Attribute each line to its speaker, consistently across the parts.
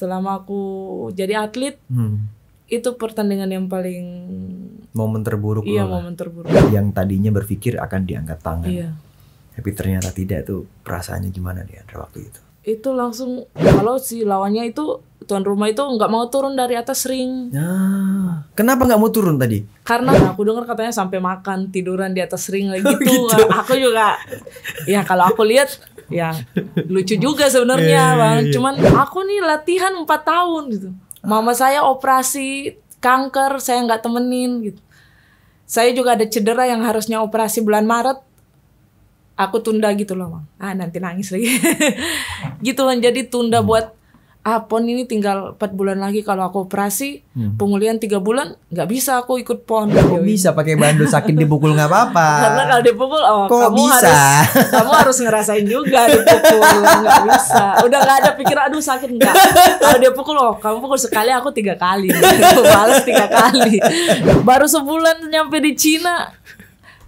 Speaker 1: selama aku jadi atlet hmm. itu pertandingan yang paling
Speaker 2: momen terburuk iya loh momen terburuk yang tadinya berpikir akan diangkat tangan iya. tapi ternyata tidak tuh perasaannya gimana nih Andra waktu itu
Speaker 1: itu langsung kalau si lawannya itu tuan rumah itu nggak mau turun dari atas ring. Nah,
Speaker 2: kenapa nggak mau turun tadi?
Speaker 1: Karena aku dengar katanya sampai makan tiduran di atas ring lagi gitu. gitu. Aku juga ya kalau aku lihat ya lucu juga sebenarnya iya, iya, bang. Iya. Cuman aku nih latihan 4 tahun gitu. Mama saya operasi kanker, saya nggak temenin gitu. Saya juga ada cedera yang harusnya operasi bulan Maret. Aku tunda gitu loh, Bang. Ah, nanti nangis lagi. gitu kan jadi tunda buat ah pon ini tinggal 4 bulan lagi kalau aku operasi hmm. pengulian 3 bulan nggak bisa aku ikut pon kok
Speaker 2: bisa pakai bandul sakit dipukul nggak apa-apa karena kalau
Speaker 1: dipukul oh kok kamu bisa? harus kamu harus ngerasain juga dipukul nggak bisa udah nggak ada pikiran aduh sakit nggak kalau dia pukul oh kamu pukul sekali aku tiga kali balas tiga kali baru sebulan nyampe di Cina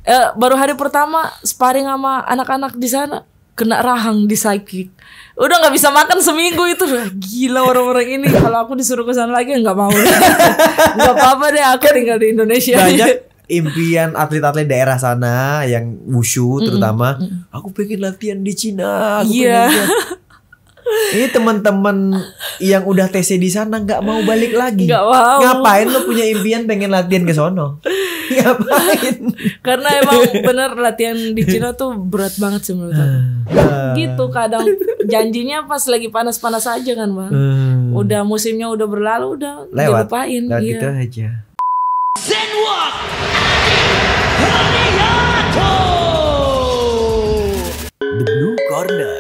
Speaker 1: eh, baru hari pertama sparring sama anak-anak di sana kena rahang di psychic udah nggak bisa makan seminggu itu gila orang-orang ini kalau aku disuruh ke sana lagi ya nggak mau nggak apa-apa deh aku kan tinggal di Indonesia banyak
Speaker 2: impian atlet-atlet daerah sana yang wushu terutama mm -mm. aku pengen latihan di Cina aku yeah. Iya. Ini teman-teman yang udah TC di sana nggak mau balik lagi. Gak mau. Ngapain lo punya impian pengen latihan ke sono? Ngapain?
Speaker 1: Karena emang bener latihan di Cina tuh berat banget sih menurut aku. Uh. Gitu kadang janjinya pas lagi panas-panas aja kan bang.
Speaker 2: Uh.
Speaker 1: Udah musimnya udah berlalu udah lewat. Dilupain. Lewat iya. gitu aja. Zenwalk.
Speaker 3: The Blue Corner.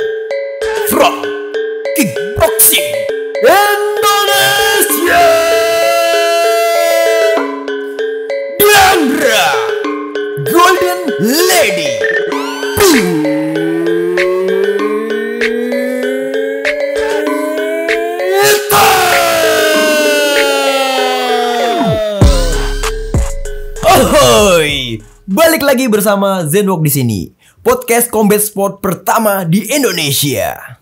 Speaker 3: Frog. Kicking Indonesia
Speaker 2: Diandra Golden Lady Pita. Ahoy, balik lagi bersama Zenwalk di sini podcast combat sport pertama di Indonesia.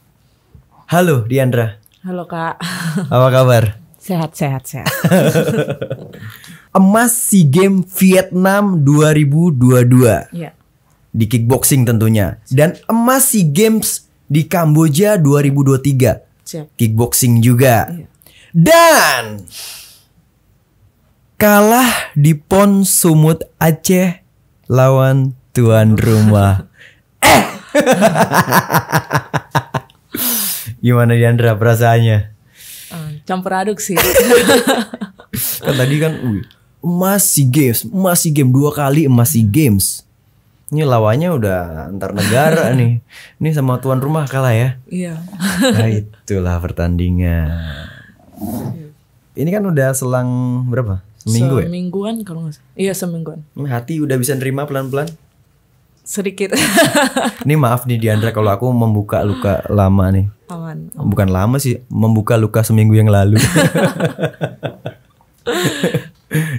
Speaker 2: Halo Diandra. Halo Kak. Apa kabar?
Speaker 4: Sehat, sehat, sehat.
Speaker 2: Emas SEA Games Vietnam 2022. Iya. Di kickboxing tentunya. Dan emas SEA Games di Kamboja 2023. Siap. Kickboxing juga. Iya. Dan kalah di PON Sumut Aceh lawan tuan rumah. eh. Gimana Diandra perasaannya?
Speaker 1: Uh, campur aduk sih.
Speaker 2: kan tadi kan uh, emas games, masih game dua kali masih games. Ini lawannya udah antar negara nih. Ini sama tuan rumah kalah ya. Iya. nah, itulah pertandingan. Ini kan udah selang berapa? Seminggu semingguan ya?
Speaker 1: Semingguan kalau nggak salah. Iya semingguan.
Speaker 2: Hati udah bisa nerima pelan-pelan? Sedikit. ini maaf nih Diandra kalau aku membuka luka lama nih aman. Oh, bukan lama sih, membuka luka seminggu yang lalu.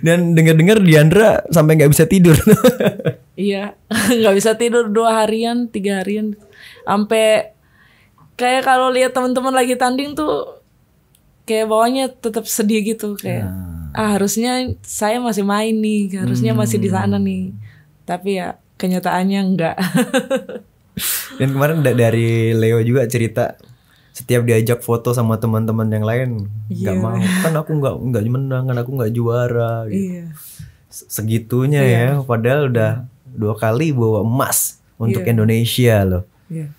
Speaker 2: Dan dengar-dengar Diandra sampai nggak bisa tidur.
Speaker 1: iya, nggak bisa tidur dua harian, tiga harian, sampai kayak kalau lihat teman-teman lagi tanding tuh kayak bawahnya tetap sedih gitu kayak ya. ah harusnya saya masih main nih harusnya hmm. masih di sana hmm. nih tapi ya kenyataannya enggak
Speaker 2: dan kemarin dari Leo juga cerita setiap diajak foto sama teman-teman yang lain nggak yeah. mau kan aku nggak nggak menang kan aku nggak juara gitu.
Speaker 3: yeah. Iya.
Speaker 2: segitunya yeah. ya padahal udah dua kali bawa emas untuk yeah. Indonesia loh yeah.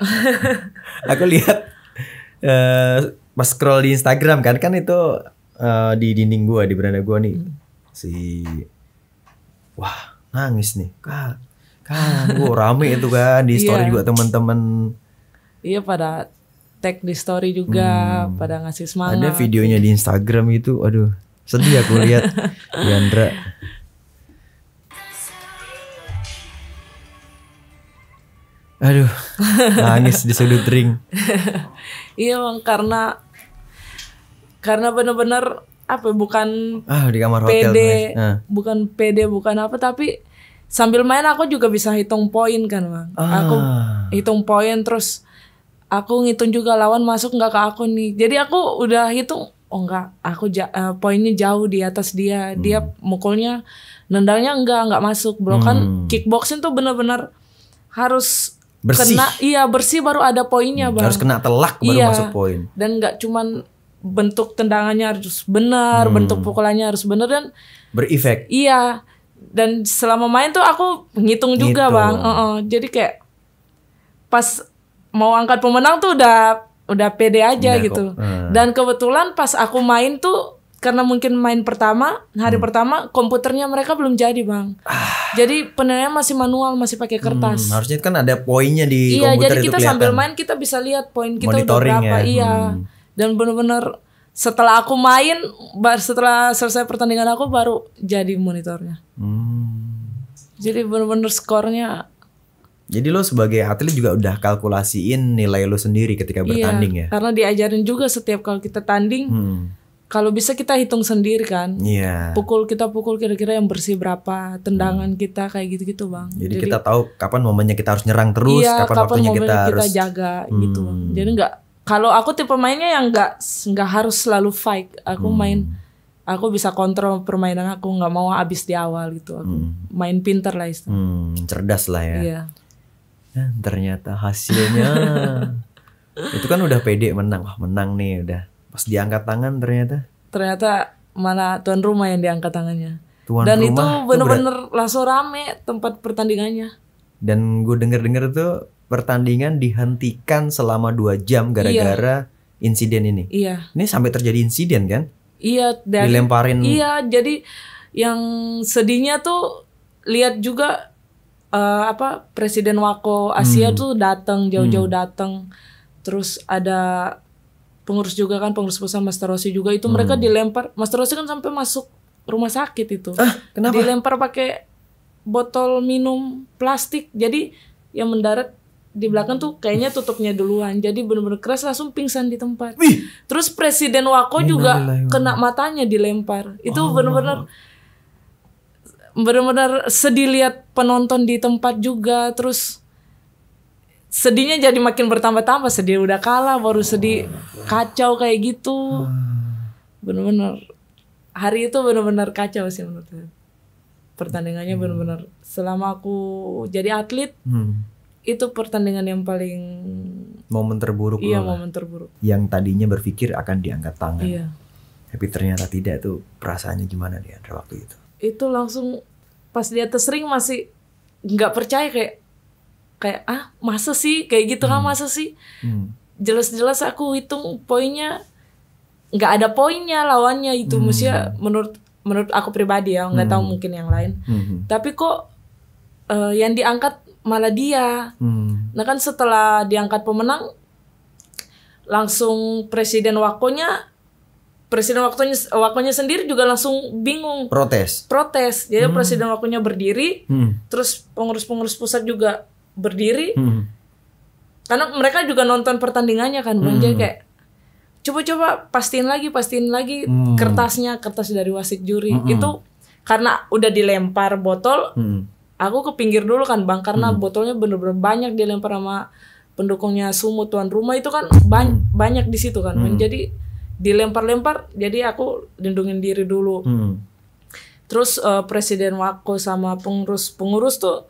Speaker 2: aku lihat uh, pas scroll di Instagram kan kan itu uh, di dinding gua di beranda gua nih mm. si wah nangis nih kak kan gue rame itu kan di iya. story yeah. juga teman-teman
Speaker 1: iya pada tag di story juga hmm. pada ngasih semangat ada
Speaker 2: videonya di Instagram itu aduh sedih aku lihat Yandra aduh nangis di sudut ring
Speaker 1: iya bang karena karena bener-bener apa bukan
Speaker 2: ah, di kamar hotel PD, nah.
Speaker 1: bukan PD bukan apa tapi sambil main aku juga bisa hitung poin kan bang ah. aku hitung poin terus aku ngitung juga lawan masuk nggak ke aku nih jadi aku udah hitung oh enggak aku ja, uh, poinnya jauh di atas dia hmm. dia mukulnya nendangnya enggak enggak masuk bro hmm. kickboxing tuh bener-bener harus bersih. kena iya bersih baru ada poinnya hmm. bang harus kena
Speaker 2: telak baru iya. masuk poin
Speaker 1: dan enggak cuman bentuk tendangannya harus benar hmm. bentuk pukulannya harus benar dan berefek iya dan selama main tuh aku ngitung juga Ngitung. bang uh -uh. jadi kayak pas mau angkat pemenang tuh udah udah pede aja gitu hmm. dan kebetulan pas aku main tuh karena mungkin main pertama hari hmm. pertama komputernya mereka belum jadi bang ah. jadi penilaian masih manual masih pakai hmm, kertas hmm, harusnya
Speaker 2: kan ada poinnya di iya komputer jadi kita itu sambil main
Speaker 1: kita bisa lihat poin kita udah berapa ya. iya hmm. dan benar-benar setelah aku main setelah selesai pertandingan aku baru jadi monitornya hmm. jadi bener-bener skornya
Speaker 2: jadi lo sebagai atlet juga udah kalkulasiin nilai lo sendiri ketika iya, bertanding
Speaker 1: iya, ya karena diajarin juga setiap kalau kita tanding hmm. kalau bisa kita hitung sendiri kan
Speaker 4: yeah. pukul
Speaker 1: kita pukul kira-kira yang bersih berapa tendangan hmm. kita kayak gitu-gitu bang jadi, jadi kita
Speaker 2: tahu kapan momennya kita harus nyerang terus iya, kapan, kapan waktunya kita, kita harus jaga gitu. hmm. gitu bang. jadi
Speaker 1: nggak kalau aku tipe mainnya yang nggak nggak harus selalu fight aku hmm. main aku bisa kontrol permainan aku nggak mau habis di awal gitu aku hmm. main pinter lah istilah
Speaker 4: hmm,
Speaker 2: cerdas lah ya iya. dan ya, ternyata hasilnya itu kan udah pede menang wah menang nih udah pas diangkat tangan ternyata
Speaker 1: ternyata mana tuan rumah yang diangkat tangannya
Speaker 2: tuan dan rumah itu bener-bener
Speaker 1: berat... langsung rame tempat pertandingannya
Speaker 2: dan gue denger-denger tuh pertandingan dihentikan selama dua jam iya. gara-gara iya. insiden ini. Iya. Ini sampai terjadi insiden kan?
Speaker 1: Iya. Dan Dilemparin. Iya. Jadi yang sedihnya tuh lihat juga uh, apa Presiden Wako Asia hmm. tuh datang jauh-jauh hmm. datang. Terus ada pengurus juga kan pengurus pusat master Rossi juga itu hmm. mereka dilempar. master Rossi kan sampai masuk rumah sakit itu. Ah, kenapa? Dilempar pakai botol minum plastik. Jadi yang mendarat di belakang tuh kayaknya tutupnya duluan jadi bener-bener keras langsung pingsan di tempat Wih. terus presiden Wako Inna juga Allah. kena matanya dilempar itu oh. bener-bener bener-bener sedih lihat penonton di tempat juga terus sedihnya jadi makin bertambah-tambah sedih udah kalah baru sedih kacau kayak gitu ah. bener-bener hari itu bener-bener kacau sih menurut saya pertandingannya hmm. bener-bener selama aku jadi atlet hmm itu pertandingan yang paling
Speaker 2: momen terburuk iya momen terburuk yang tadinya berpikir akan diangkat tangan iya. tapi ternyata tidak tuh perasaannya gimana nih pada waktu itu
Speaker 1: itu langsung pas dia tersering masih nggak percaya kayak kayak ah masa sih kayak gitu ah, hmm. kan masa sih hmm. jelas-jelas aku hitung poinnya nggak ada poinnya lawannya itu hmm. maksudnya menurut menurut aku pribadi ya nggak hmm. tahu mungkin yang lain hmm. tapi kok uh, yang diangkat malah dia. Hmm. Nah kan setelah diangkat pemenang langsung presiden wakonya presiden waktunya wakonya sendiri juga langsung bingung protes protes jadi hmm. presiden wakonya berdiri hmm. terus pengurus-pengurus pusat juga berdiri hmm. karena mereka juga nonton pertandingannya kan bang hmm. kayak coba-coba pastiin lagi pastiin lagi hmm. kertasnya kertas dari wasit juri hmm. itu karena udah dilempar botol hmm aku ke pinggir dulu kan bang karena hmm. botolnya bener-bener banyak dilempar sama pendukungnya sumut tuan rumah itu kan ba hmm. banyak di situ kan hmm. jadi dilempar-lempar jadi aku lindungin diri dulu hmm. terus uh, presiden wako sama pengurus pengurus tuh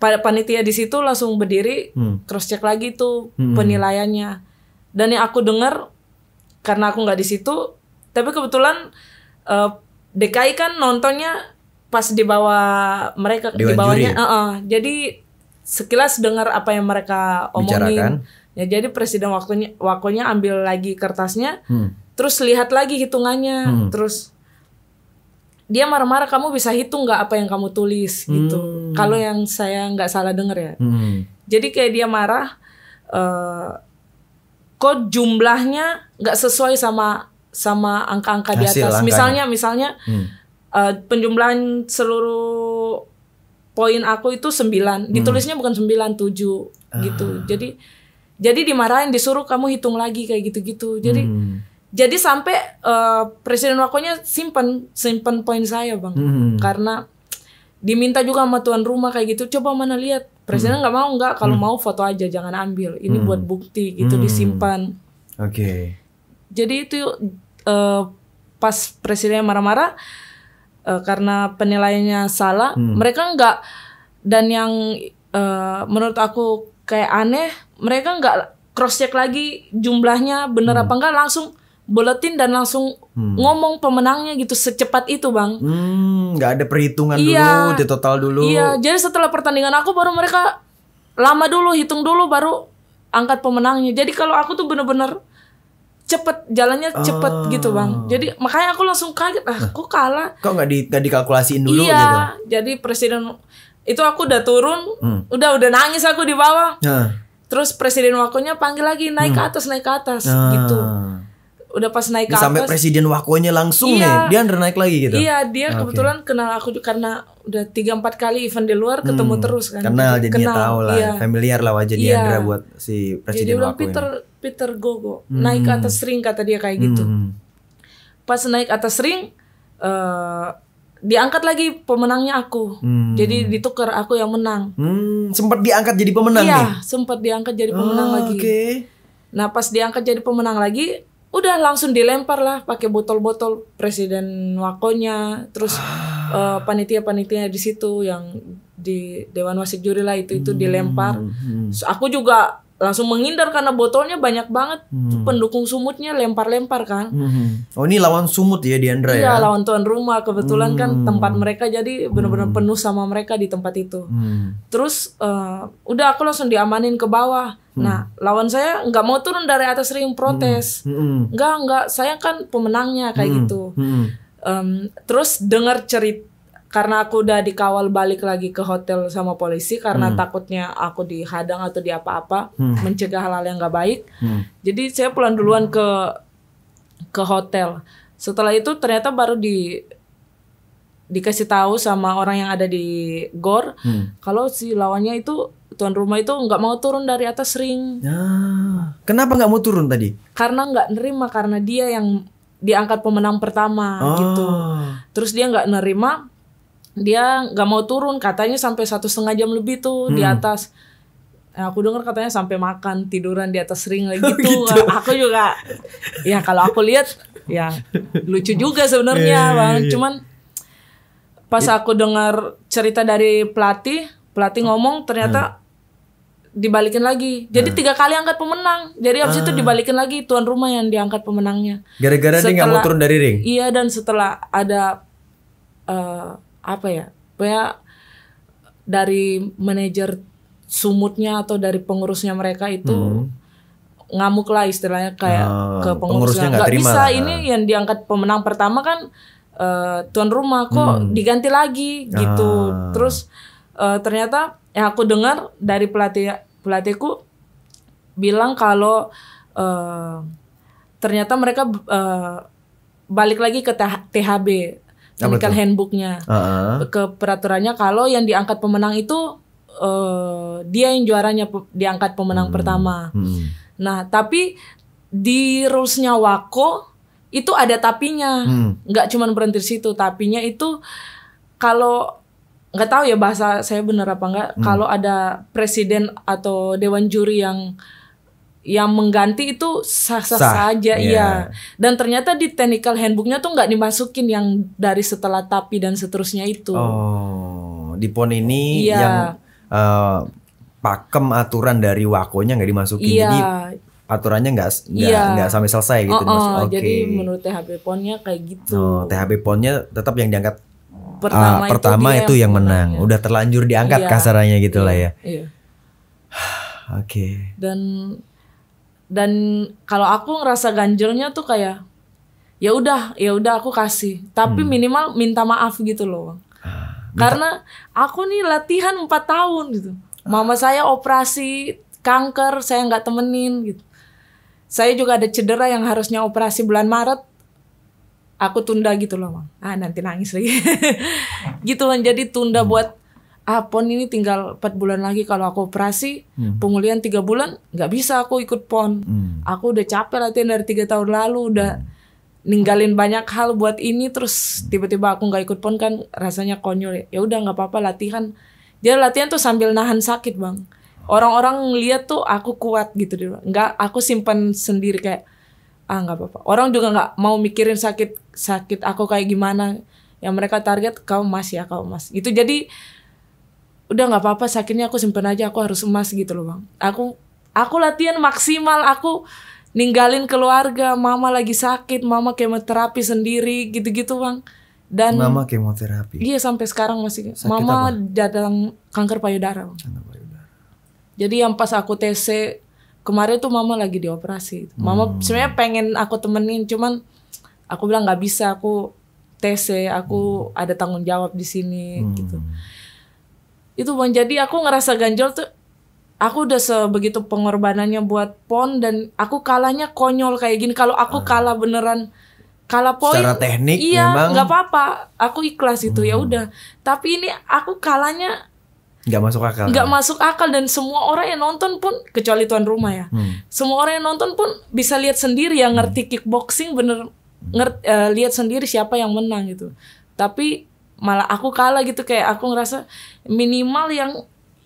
Speaker 1: pada panitia di situ langsung berdiri hmm. cross check lagi tuh hmm. penilaiannya dan yang aku dengar karena aku nggak di situ tapi kebetulan uh, eh, DKI kan nontonnya pas dibawa mereka dibawanya Uh -uh, jadi sekilas dengar apa yang mereka omongin Bicarakan. ya jadi presiden waktunya wakonya ambil lagi kertasnya hmm. terus lihat lagi hitungannya hmm. terus dia marah-marah kamu bisa hitung nggak apa yang kamu tulis gitu
Speaker 4: hmm. kalau yang
Speaker 1: saya nggak salah dengar ya hmm. jadi kayak dia marah uh, kok jumlahnya nggak sesuai sama sama angka-angka di atas misalnya misalnya hmm uh, penjumlahan seluruh poin aku itu sembilan hmm. ditulisnya bukan sembilan tujuh ah. gitu jadi jadi dimarahin disuruh kamu hitung lagi kayak gitu-gitu jadi hmm. jadi sampai uh, presiden wakonya simpan simpan poin saya bang hmm. karena diminta juga sama tuan rumah kayak gitu coba mana lihat presiden hmm. nggak hmm. mau nggak kalau hmm. mau foto aja jangan ambil ini hmm. buat bukti gitu hmm. disimpan oke okay. jadi itu uh, pas presidennya marah-marah uh, karena penilaiannya salah hmm. mereka nggak dan yang uh, menurut aku kayak aneh mereka nggak cross check lagi jumlahnya bener hmm. apa enggak langsung buletin dan langsung hmm. ngomong pemenangnya gitu secepat itu bang
Speaker 2: hmm, nggak hmm, ada perhitungan iya, dulu di total dulu iya
Speaker 1: jadi setelah pertandingan aku baru mereka lama dulu hitung dulu baru angkat pemenangnya jadi kalau aku tuh bener-bener cepet jalannya cepet ah. gitu bang jadi makanya aku langsung kaget ah aku kalah
Speaker 2: kok nggak di gak dikalkulasiin dulu iya gitu?
Speaker 1: jadi presiden itu aku udah turun hmm. udah udah nangis aku di bawah hmm. terus presiden wakilnya panggil lagi naik hmm. ke atas naik ke atas hmm. gitu udah pas naik ke sampai presiden
Speaker 2: wakonya langsung iya, nih dia udah naik lagi gitu iya dia ah, okay. kebetulan
Speaker 1: kenal aku karena udah tiga empat kali event di luar ketemu hmm, terus kan kenal jadi kenal, tahu lah iya.
Speaker 2: familiar lah wajah iya. dia buat si presiden jadi Peter
Speaker 1: Peter Gogo hmm. naik ke atas ring kata dia kayak gitu hmm. pas naik atas ring uh, diangkat lagi pemenangnya aku. Hmm. Jadi ditukar aku yang menang.
Speaker 2: Hmm, sempat diangkat jadi pemenang iya, nih.
Speaker 1: sempat diangkat jadi pemenang oh, lagi. Oke. Okay. Nah, pas diangkat jadi pemenang lagi udah langsung dilempar lah pakai botol-botol presiden wakonya terus ah. uh, panitia-panitia di situ yang di dewan wasit juri lah itu itu dilempar
Speaker 4: hmm. hmm.
Speaker 1: aku juga langsung menghindar karena botolnya banyak banget hmm. pendukung sumutnya lempar-lempar kan
Speaker 2: hmm. oh ini lawan sumut ya di Andra iya, ya lawan
Speaker 1: tuan rumah kebetulan kan hmm. kan tempat mereka jadi benar-benar hmm. penuh sama mereka di tempat itu
Speaker 2: hmm.
Speaker 1: terus uh, udah aku langsung diamanin ke bawah hmm. nah lawan saya nggak mau turun dari atas ring protes hmm. Hmm. nggak nggak saya kan pemenangnya kayak hmm. gitu hmm. Um, terus dengar cerita karena aku udah dikawal balik lagi ke hotel sama polisi karena hmm. takutnya aku dihadang atau di apa-apa hmm. mencegah hal-hal yang nggak baik hmm. jadi saya pulang duluan ke ke hotel setelah itu ternyata baru di dikasih tahu sama orang yang ada di gor hmm. kalau si lawannya itu tuan rumah itu nggak mau turun dari atas ring.
Speaker 2: Ah, kenapa nggak mau turun tadi?
Speaker 1: Karena nggak nerima karena dia yang diangkat pemenang pertama oh. gitu. Terus dia nggak nerima dia nggak mau turun katanya sampai satu setengah jam lebih tuh hmm. di atas Nah, aku dengar katanya sampai makan tiduran di atas ring lagi oh, gitu. gitu. Aku juga ya kalau aku lihat ya lucu juga sebenarnya, yeah, iya, Bang. Iya. Cuman pas iya. aku dengar cerita dari pelatih, pelatih ngomong ternyata hmm. dibalikin lagi. Jadi hmm. tiga kali angkat pemenang. Jadi abis ah. itu dibalikin lagi tuan rumah yang diangkat pemenangnya. Gara-gara dia nggak mau turun dari ring. Iya dan setelah ada uh, apa ya kayak dari manajer sumutnya atau dari pengurusnya mereka itu hmm. ngamuk lah istilahnya kayak ah, ke pengurusnya nggak bisa ini yang diangkat pemenang pertama kan uh, tuan rumah kok hmm. diganti lagi gitu ah. terus uh, ternyata yang aku dengar dari pelatih pelatihku bilang kalau uh, ternyata mereka uh, balik lagi ke THB Medical handbooknya
Speaker 4: uh-huh.
Speaker 1: ke peraturannya kalau yang diangkat pemenang itu uh, dia yang juaranya pe diangkat pemenang hmm. pertama. Hmm. Nah tapi di rulesnya Wako itu ada tapinya, hmm. nggak cuma berhenti situ. Tapinya itu kalau nggak tahu ya bahasa saya benar apa nggak. Hmm. Kalau ada presiden atau dewan juri yang yang mengganti itu sah-sah saja yeah. ya iya. dan ternyata di technical handbooknya tuh nggak dimasukin yang dari setelah tapi dan seterusnya itu
Speaker 2: oh di pon ini yeah. yang uh, pakem aturan dari wakonya nggak dimasukin yeah. jadi aturannya nggak nggak yeah. sampai selesai gitu oh, oh, okay. jadi
Speaker 1: menurut THP ponnya kayak
Speaker 2: gitu oh, THP ponnya tetap yang diangkat pertama, uh, itu pertama dia itu yang menang ya. udah terlanjur diangkat iya. kasarannya gitulah lah iya, ya iya. oke okay.
Speaker 1: dan dan kalau aku ngerasa ganjelnya tuh kayak ya udah ya udah aku kasih tapi hmm. minimal minta maaf gitu loh ah, karena aku nih latihan 4 tahun gitu mama saya operasi kanker saya nggak temenin gitu saya juga ada cedera yang harusnya operasi bulan Maret aku tunda gitu loh bang ah nanti nangis lagi gitu kan jadi tunda hmm. buat ah ini tinggal 4 bulan lagi kalau aku operasi hmm. pengulian tiga bulan nggak bisa aku ikut pon hmm. aku udah capek latihan dari tiga tahun lalu udah hmm. ninggalin banyak hal buat ini terus tiba-tiba aku nggak ikut pon kan rasanya konyol ya udah nggak apa-apa latihan jadi latihan tuh sambil nahan sakit bang orang-orang lihat tuh aku kuat gitu deh nggak aku simpan sendiri kayak ah nggak apa-apa orang juga nggak mau mikirin sakit sakit aku kayak gimana yang mereka target kau mas ya kau mas gitu jadi udah nggak apa-apa sakitnya aku simpen aja aku harus emas gitu loh bang aku aku latihan maksimal aku ninggalin keluarga mama lagi sakit mama kemoterapi sendiri gitu-gitu bang dan mama
Speaker 2: kemoterapi iya
Speaker 1: sampai sekarang masih sakit mama datang kanker payudara bang kanker payudara jadi yang pas aku TC kemarin tuh mama lagi dioperasi hmm. mama sebenarnya pengen aku temenin cuman aku bilang nggak bisa aku TC aku hmm. ada tanggung jawab di sini
Speaker 4: gitu. hmm. gitu
Speaker 1: itu bang jadi aku ngerasa ganjol tuh aku udah sebegitu pengorbanannya buat pon dan aku kalahnya konyol kayak gini kalau aku ah. kalah beneran kalah poin secara teknik iya memang nggak apa-apa aku ikhlas itu ya hmm. ya udah tapi ini aku kalahnya
Speaker 2: nggak masuk akal
Speaker 1: nggak masuk akal dan semua orang yang nonton pun kecuali tuan rumah ya hmm. semua orang yang nonton pun bisa lihat sendiri yang ngerti hmm. kickboxing bener ngerti uh, lihat sendiri siapa yang menang gitu tapi malah aku kalah gitu kayak aku ngerasa minimal yang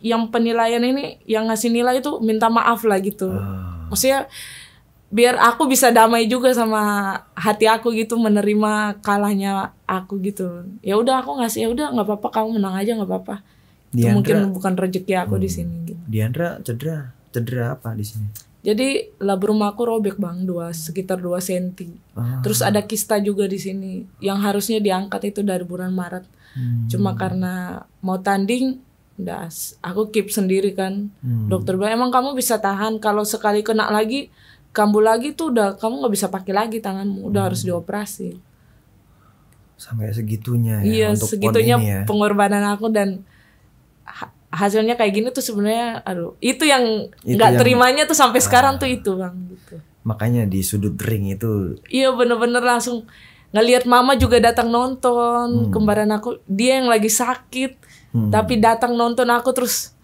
Speaker 1: yang penilaian ini yang ngasih nilai itu minta maaf lah gitu uh. maksudnya biar aku bisa damai juga sama hati aku gitu menerima kalahnya aku gitu ya udah aku ngasih ya udah nggak apa-apa kamu menang aja nggak apa-apa Diandra, itu mungkin bukan rezeki aku hmm, di sini gitu.
Speaker 2: Diandra cedera cedera apa di sini
Speaker 1: jadi lab aku robek bang dua sekitar dua senti.
Speaker 4: Ah. Terus ada
Speaker 1: kista juga di sini yang harusnya diangkat itu dari bulan Maret. Hmm. Cuma karena mau tanding udah aku keep sendiri kan. Hmm. Dokter bilang emang kamu bisa tahan kalau sekali kena lagi kambuh lagi tuh udah kamu nggak bisa pakai lagi tanganmu udah hmm. harus dioperasi.
Speaker 2: Sampai segitunya ya iya, untuk segitunya ini ya.
Speaker 1: pengorbanan aku dan hasilnya kayak gini tuh sebenarnya aduh itu yang nggak terimanya tuh sampai nah. sekarang tuh itu bang gitu
Speaker 2: makanya di sudut ring itu
Speaker 1: iya bener-bener langsung ngelihat mama juga datang nonton hmm. kembaran aku dia yang lagi sakit hmm. tapi datang nonton aku terus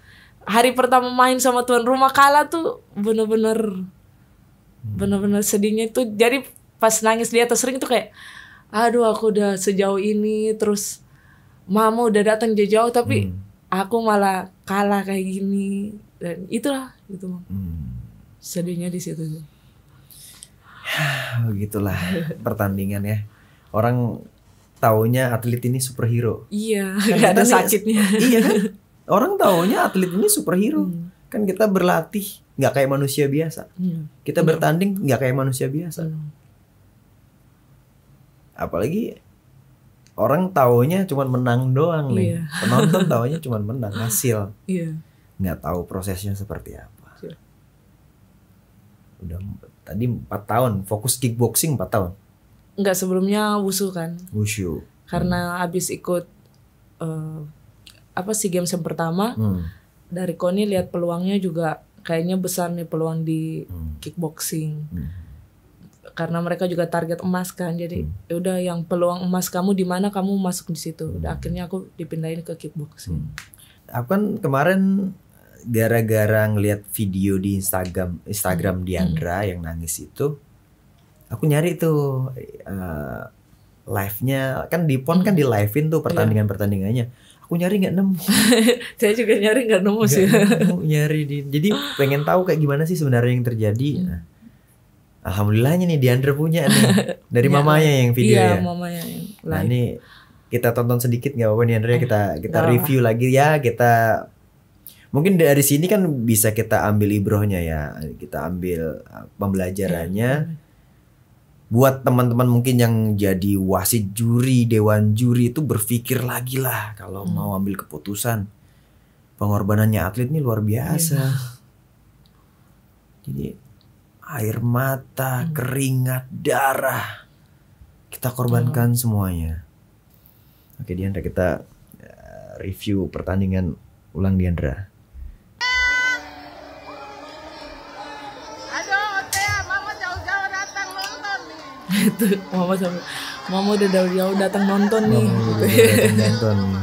Speaker 1: hari pertama main sama tuan rumah kalah tuh bener-bener hmm. bener-bener sedihnya itu jadi pas nangis di atas ring tuh kayak aduh aku udah sejauh ini terus mama udah datang jauh-jauh tapi hmm aku malah kalah kayak gini dan itulah gitu hmm. sedihnya di situ tuh
Speaker 2: ya, begitulah pertandingan ya orang taunya atlet ini superhero
Speaker 4: iya kan gak ada nih, sakitnya iya kan orang taunya
Speaker 2: atlet ini superhero hmm. kan kita berlatih nggak kayak manusia biasa hmm. kita hmm. bertanding nggak kayak manusia biasa hmm. apalagi orang taunya cuman menang doang nih. Yeah. Penonton taunya cuman menang hasil. Iya. Yeah. Nggak tahu prosesnya seperti apa. Yeah. Udah tadi empat tahun fokus kickboxing empat tahun.
Speaker 1: Nggak sebelumnya wushu kan? Wushu. Karena hmm. abis ikut uh, apa sih games yang pertama hmm. dari Koni lihat peluangnya juga kayaknya besar nih peluang di hmm. kickboxing. Hmm karena mereka juga target emas kan jadi hmm. Ya udah yang peluang emas kamu di mana kamu masuk di situ udah hmm. akhirnya aku dipindahin ke Kickbox. hmm.
Speaker 2: aku kan kemarin gara-gara ngelihat video di Instagram Instagram hmm. Diandra hmm. yang nangis itu aku nyari tuh uh, live-nya kan di pon hmm. kan di hmm. live-in tuh pertandingan iya. pertandingannya aku nyari nggak nemu saya juga nyari nggak
Speaker 1: nemu sih nemu,
Speaker 2: nyari di jadi pengen tahu kayak gimana sih sebenarnya yang terjadi hmm. nah, Alhamdulillahnya nih Diandra punya nih iya, dari ya, mamanya yang video iya, ya. mamanya yang Nah ini kita tonton sedikit nggak apa-apa nih kita eh, kita gak review apa. lagi ya kita mungkin dari sini kan bisa kita ambil ibrohnya ya kita ambil eh, pembelajarannya ya. buat teman-teman mungkin yang jadi wasit juri dewan juri itu berpikir lagi lah kalau hmm. mau ambil keputusan pengorbanannya atlet ini luar biasa ya. jadi air mata, hmm. keringat, darah. Kita korbankan hmm. semuanya. Oke, Diandra kita eh, review pertandingan ulang Diandra.
Speaker 3: Aduh, mama
Speaker 1: jauh-jauh datang nonton nih. Itu mama sama mama udah jauh-jauh datang nonton
Speaker 4: nih. Mama udah datang nonton.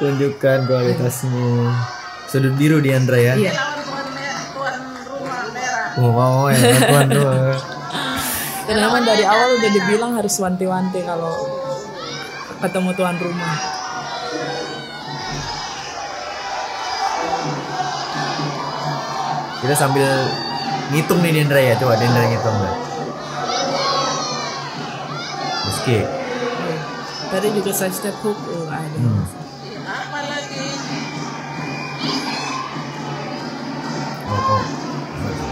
Speaker 3: tunjukkan
Speaker 2: kualitasmu sudut biru di Andra ya iya.
Speaker 3: Oh, wow, ya, tuan rumah.
Speaker 1: Dan emang dari awal udah dibilang harus wanti-wanti kalau ketemu tuan rumah.
Speaker 2: Kita sambil ngitung nih Dendra ya, coba Dendra ngitung nggak?
Speaker 3: Meski. Iya.
Speaker 1: Tadi juga saya step hook oh, ada. Hmm. oh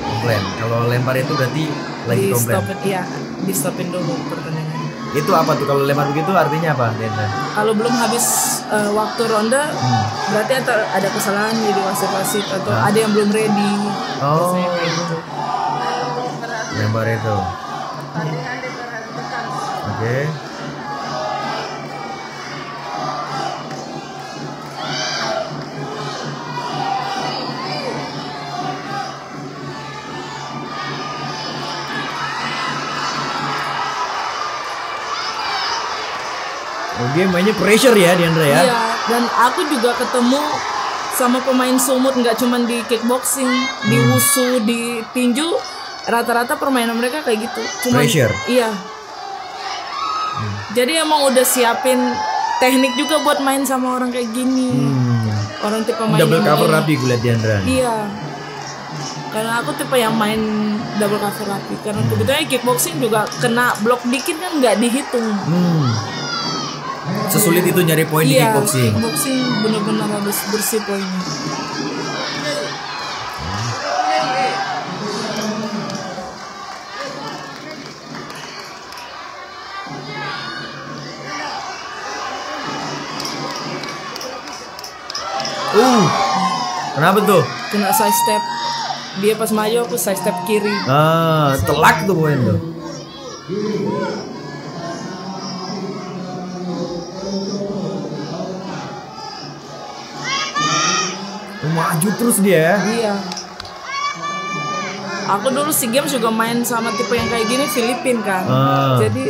Speaker 2: komplain kalau lempar itu berarti lagi di komplain stopin,
Speaker 1: iya di stopin dulu pertandingan
Speaker 2: itu apa tuh kalau lempar begitu artinya apa Denda?
Speaker 1: Kalau belum habis uh, waktu ronde hmm. berarti ada kesalahan di wasit-wasit atau nah. ada yang belum ready. Oh. Gitu.
Speaker 2: Lempar itu. Oke. Okay. dia mainnya pressure ya Diandra ya iya
Speaker 4: dan aku juga
Speaker 1: ketemu sama pemain sumut nggak cuma di kickboxing hmm. di wusu di tinju rata-rata permainan mereka kayak gitu cuman, pressure iya hmm. jadi emang udah siapin teknik juga buat main sama orang kayak gini
Speaker 2: hmm.
Speaker 1: orang tipe main double cover rapi
Speaker 2: gue liat Diandra
Speaker 1: iya karena aku tipe yang main double cover rapi karena hmm. kebetulan kickboxing juga kena blok dikit kan nggak dihitung
Speaker 3: hmm sesulit itu nyari poin iya, di kickboxing
Speaker 1: kickboxing benar-benar
Speaker 4: harus bersih poinnya
Speaker 2: Uh,
Speaker 3: kenapa tuh?
Speaker 1: Kena side step. Dia pas maju aku side step kiri.
Speaker 2: Ah, telak tuh poin tuh. maju terus dia iya
Speaker 1: aku dulu si game juga main sama tipe yang kayak gini Filipin kan Uh. jadi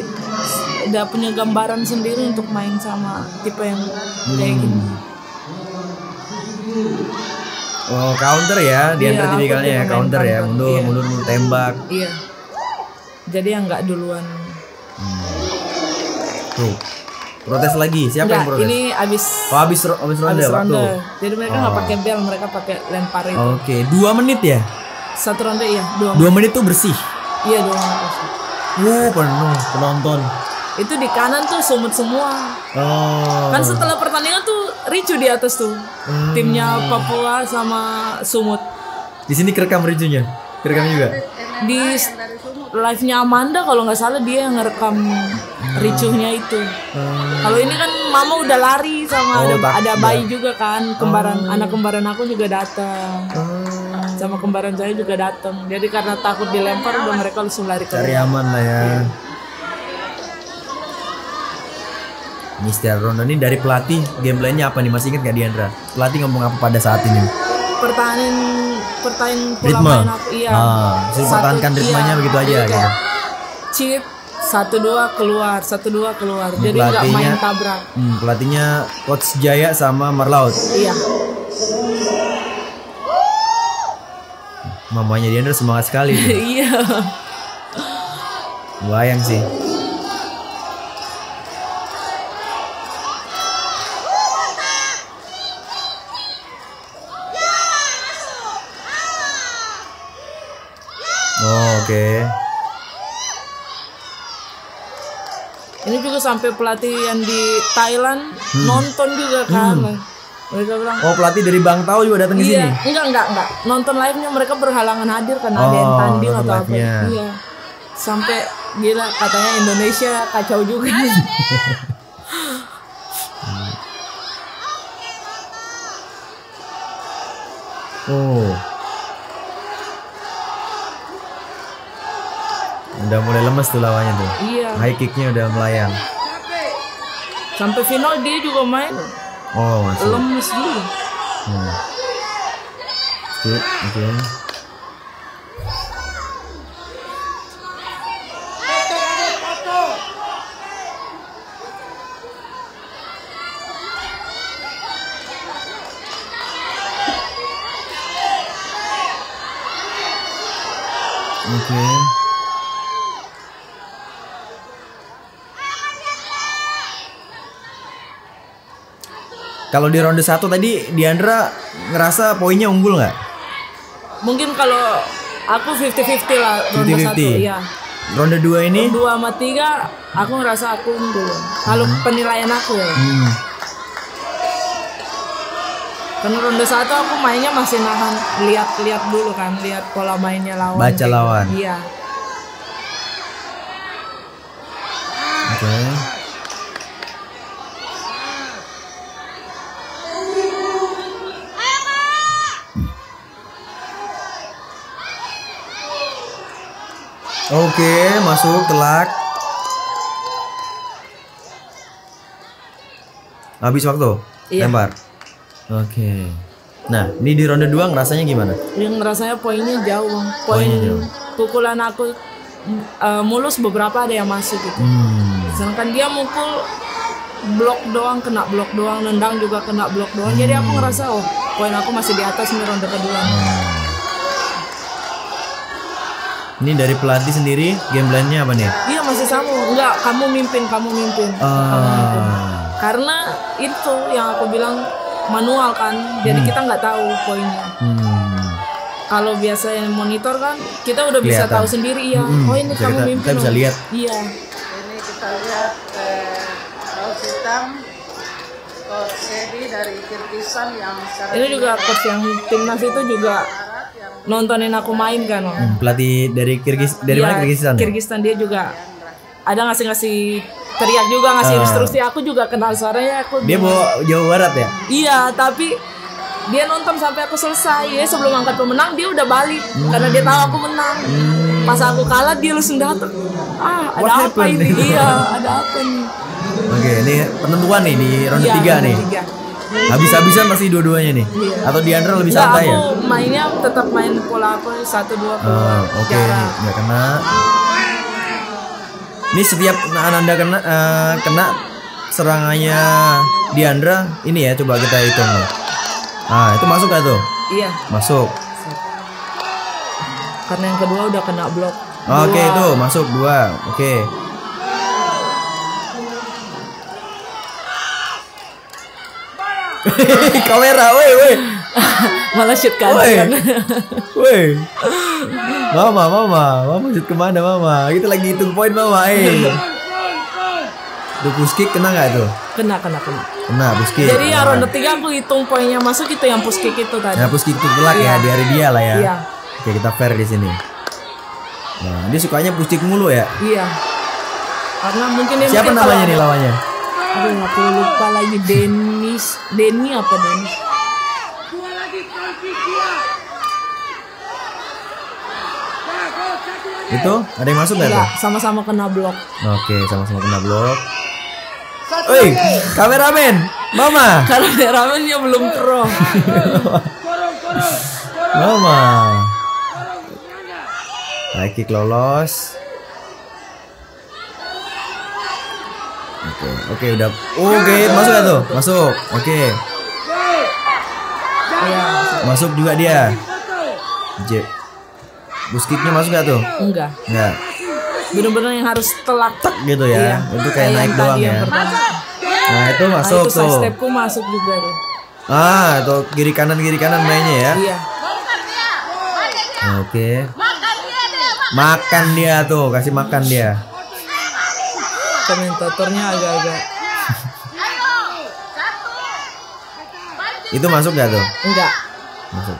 Speaker 1: udah punya gambaran sendiri untuk main sama tipe yang kayak hmm. gini
Speaker 2: Oh counter ya, dia iya, tipikalnya ya counter ya, mundur, iya. mundur, mundur, tembak.
Speaker 1: Iya. Jadi yang nggak duluan. Hmm.
Speaker 2: Tuh, protes lagi siapa Nggak, yang protes ini abis oh abis abis ronde abis waktu jadi mereka nggak oh. pakai bel
Speaker 1: mereka pakai lempar itu oke
Speaker 2: okay. dua menit ya
Speaker 1: satu ronde iya dua menit. dua
Speaker 2: menit tuh bersih
Speaker 1: iya dua menit bersih
Speaker 2: Wuh, penuh penonton
Speaker 1: itu di kanan tuh sumut semua
Speaker 2: oh. kan setelah
Speaker 1: pertandingan tuh ricu di atas tuh hmm.
Speaker 2: timnya Papua
Speaker 1: sama Sumut
Speaker 2: di sini kerekam ricunya
Speaker 3: kerekam juga
Speaker 1: di live-nya Amanda kalau nggak salah dia yang ngerekam hmm. ricuhnya itu.
Speaker 3: Hmm. Kalau ini
Speaker 1: kan mama udah lari sama oh, ada tak, ada bayi ya. juga kan, kembaran hmm. anak kembaran aku juga datang. Hmm. Sama kembaran saya juga datang. Jadi karena takut dilempar udah mereka langsung lari ke Cari
Speaker 2: aman lah ya. ya. Mister Rondo ini dari pelatih gameplaynya apa nih masih inget gak Diandra? Pelatih ngomong apa pada saat ini?
Speaker 1: Pertanyaan pertanyaan pola Ritme. main aku iya ah, satu, pertahankan iya, ritmenya begitu aja gitu ya. chip satu dua keluar satu dua keluar hmm, jadi nggak main tabrak
Speaker 2: hmm, pelatihnya coach Jaya sama Marlaut iya mamanya dia semangat sekali iya bayang sih
Speaker 3: Oke.
Speaker 1: Ini juga sampai pelatih yang di Thailand hmm. nonton juga kan. Hmm. Mereka bilang, oh
Speaker 2: pelatih dari Bang Tao juga datang iya. di
Speaker 1: sini? Enggak, enggak, enggak. Nonton live-nya mereka berhalangan hadir karena oh, ada
Speaker 4: yang oh, tanding atau apa.
Speaker 3: Iya.
Speaker 1: Sampai gila katanya Indonesia kacau
Speaker 3: juga. oh.
Speaker 2: Udah mulai lemes tuh lawannya tuh. Iya. High kicknya udah
Speaker 3: melayang.
Speaker 1: Sampai final dia juga main. Oh, masih. Lemes dulu
Speaker 3: Hmm. Oke, oke. Okay. Okay.
Speaker 2: Kalau di ronde satu tadi Diandra ngerasa poinnya unggul nggak?
Speaker 1: Mungkin kalau aku 50-50 lah ronde 50 -50. satu ya.
Speaker 2: Ronde dua ini?
Speaker 1: Dua sama tiga aku ngerasa aku unggul. Kalau hmm. penilaian aku ya. Hmm. Karena ronde satu aku mainnya masih nahan lihat-lihat dulu kan, lihat pola mainnya lawan. Baca lawan. Gitu.
Speaker 3: Iya. Oke. Okay.
Speaker 2: Oke, masuk telak. Habis waktu. Iya. Lempar. Oke. Nah, ini di ronde 2 ngerasanya gimana?
Speaker 1: Yang ngerasanya poinnya jauh, Poin poinnya jauh. pukulan aku uh, mulus beberapa ada yang masuk gitu.
Speaker 3: Hmm.
Speaker 1: Sedangkan dia mukul blok doang kena blok doang nendang juga kena blok doang hmm. jadi aku hmm. ngerasa oh poin aku masih di atas di ronde kedua hmm.
Speaker 2: Ini dari pelatih sendiri game plan apa nih?
Speaker 1: Iya masih sama. Enggak, kamu mimpin, kamu mimpin. Uh. Kamu ah. mimpin. Karena itu yang aku bilang manual kan. Jadi hmm. kita nggak tahu poinnya.
Speaker 3: Hmm.
Speaker 1: Kalau biasa yang monitor kan kita udah Kelihatan. bisa tahu sendiri ya. Hmm. Oh ini bisa kamu kita, mimpin. Kita bisa lihat. Iya. Ini kita lihat
Speaker 3: eh, hitam Coach Edi dari Kirtisan yang sekarang ini juga
Speaker 1: coach yang timnas itu juga nontonin aku main kan loh. Hmm,
Speaker 2: pelatih dari Kirgis dari ya, mana Kirgistan? Kirgistan
Speaker 1: dia juga ada ngasih ngasih teriak juga ngasih uh. instruksi aku juga kenal suaranya aku dia bawa
Speaker 2: jauh Barat ya
Speaker 1: iya tapi dia nonton sampai aku selesai ya sebelum angkat pemenang dia udah balik hmm. karena dia tahu aku menang hmm. pas aku kalah dia langsung datang ah ada What apa ini iya ada apa nih oke okay, ini
Speaker 2: penentuan nih di ronde ya, tiga nih
Speaker 1: tiga habis-habisan
Speaker 2: pasti dua-duanya nih iya. atau Diandra lebih lebih santai ya aku
Speaker 1: mainnya tetap main pola aku satu dua oh,
Speaker 2: oke okay. nggak kena ini setiap Ananda kena uh, kena serangannya Diandra ini ya coba kita hitung nah itu masuk gak tuh iya masuk karena
Speaker 1: yang kedua udah kena blok oke okay, itu
Speaker 2: masuk dua oke okay.
Speaker 4: kamera weh weh malah shoot kan weh
Speaker 2: mama mama mama shoot kemana mama kita lagi hitung poin mama eh Duh kick kena gak itu?
Speaker 1: Kena, kena, kena
Speaker 2: Kena kick. Jadi ya ronde
Speaker 1: tiga aku hitung poinnya masuk itu yang kick itu tadi Nah kick
Speaker 2: itu gelak ya, di iya. hari dia lah ya Iya Oke kita fair di sini Nah dia sukanya kick mulu ya
Speaker 1: Iya Karena mungkin dia Siapa namanya nih lawannya? Aduh aku lupa lagi Den Denis Denny apa Deni
Speaker 3: nah, itu ada
Speaker 2: yang masuk nggak iya,
Speaker 1: sama-sama kena blok
Speaker 2: oke sama-sama kena blok Oi, kameramen, Mama.
Speaker 1: Kameramennya belum pro.
Speaker 3: Nah, mama.
Speaker 2: High lolos. Oke, okay. oke okay, udah. Oh, oke, okay, masuk ya tuh? Masuk. Oke. Okay. Masuk juga dia. J. Buskitnya masuk gak tuh? Enggak. Enggak.
Speaker 1: Bener-bener yang harus telak tek gitu ya. Iya. Itu kayak naik doang ya. Nah, itu masuk nah, itu nah, tuh. stepku masuk juga tuh.
Speaker 2: Ah, itu kiri kanan kiri kanan mainnya ya. Iya.
Speaker 3: Oke. Okay. Makan dia tuh, kasih
Speaker 2: makan dia
Speaker 4: komentatornya agak-agak
Speaker 2: itu masuk gak tuh enggak masuk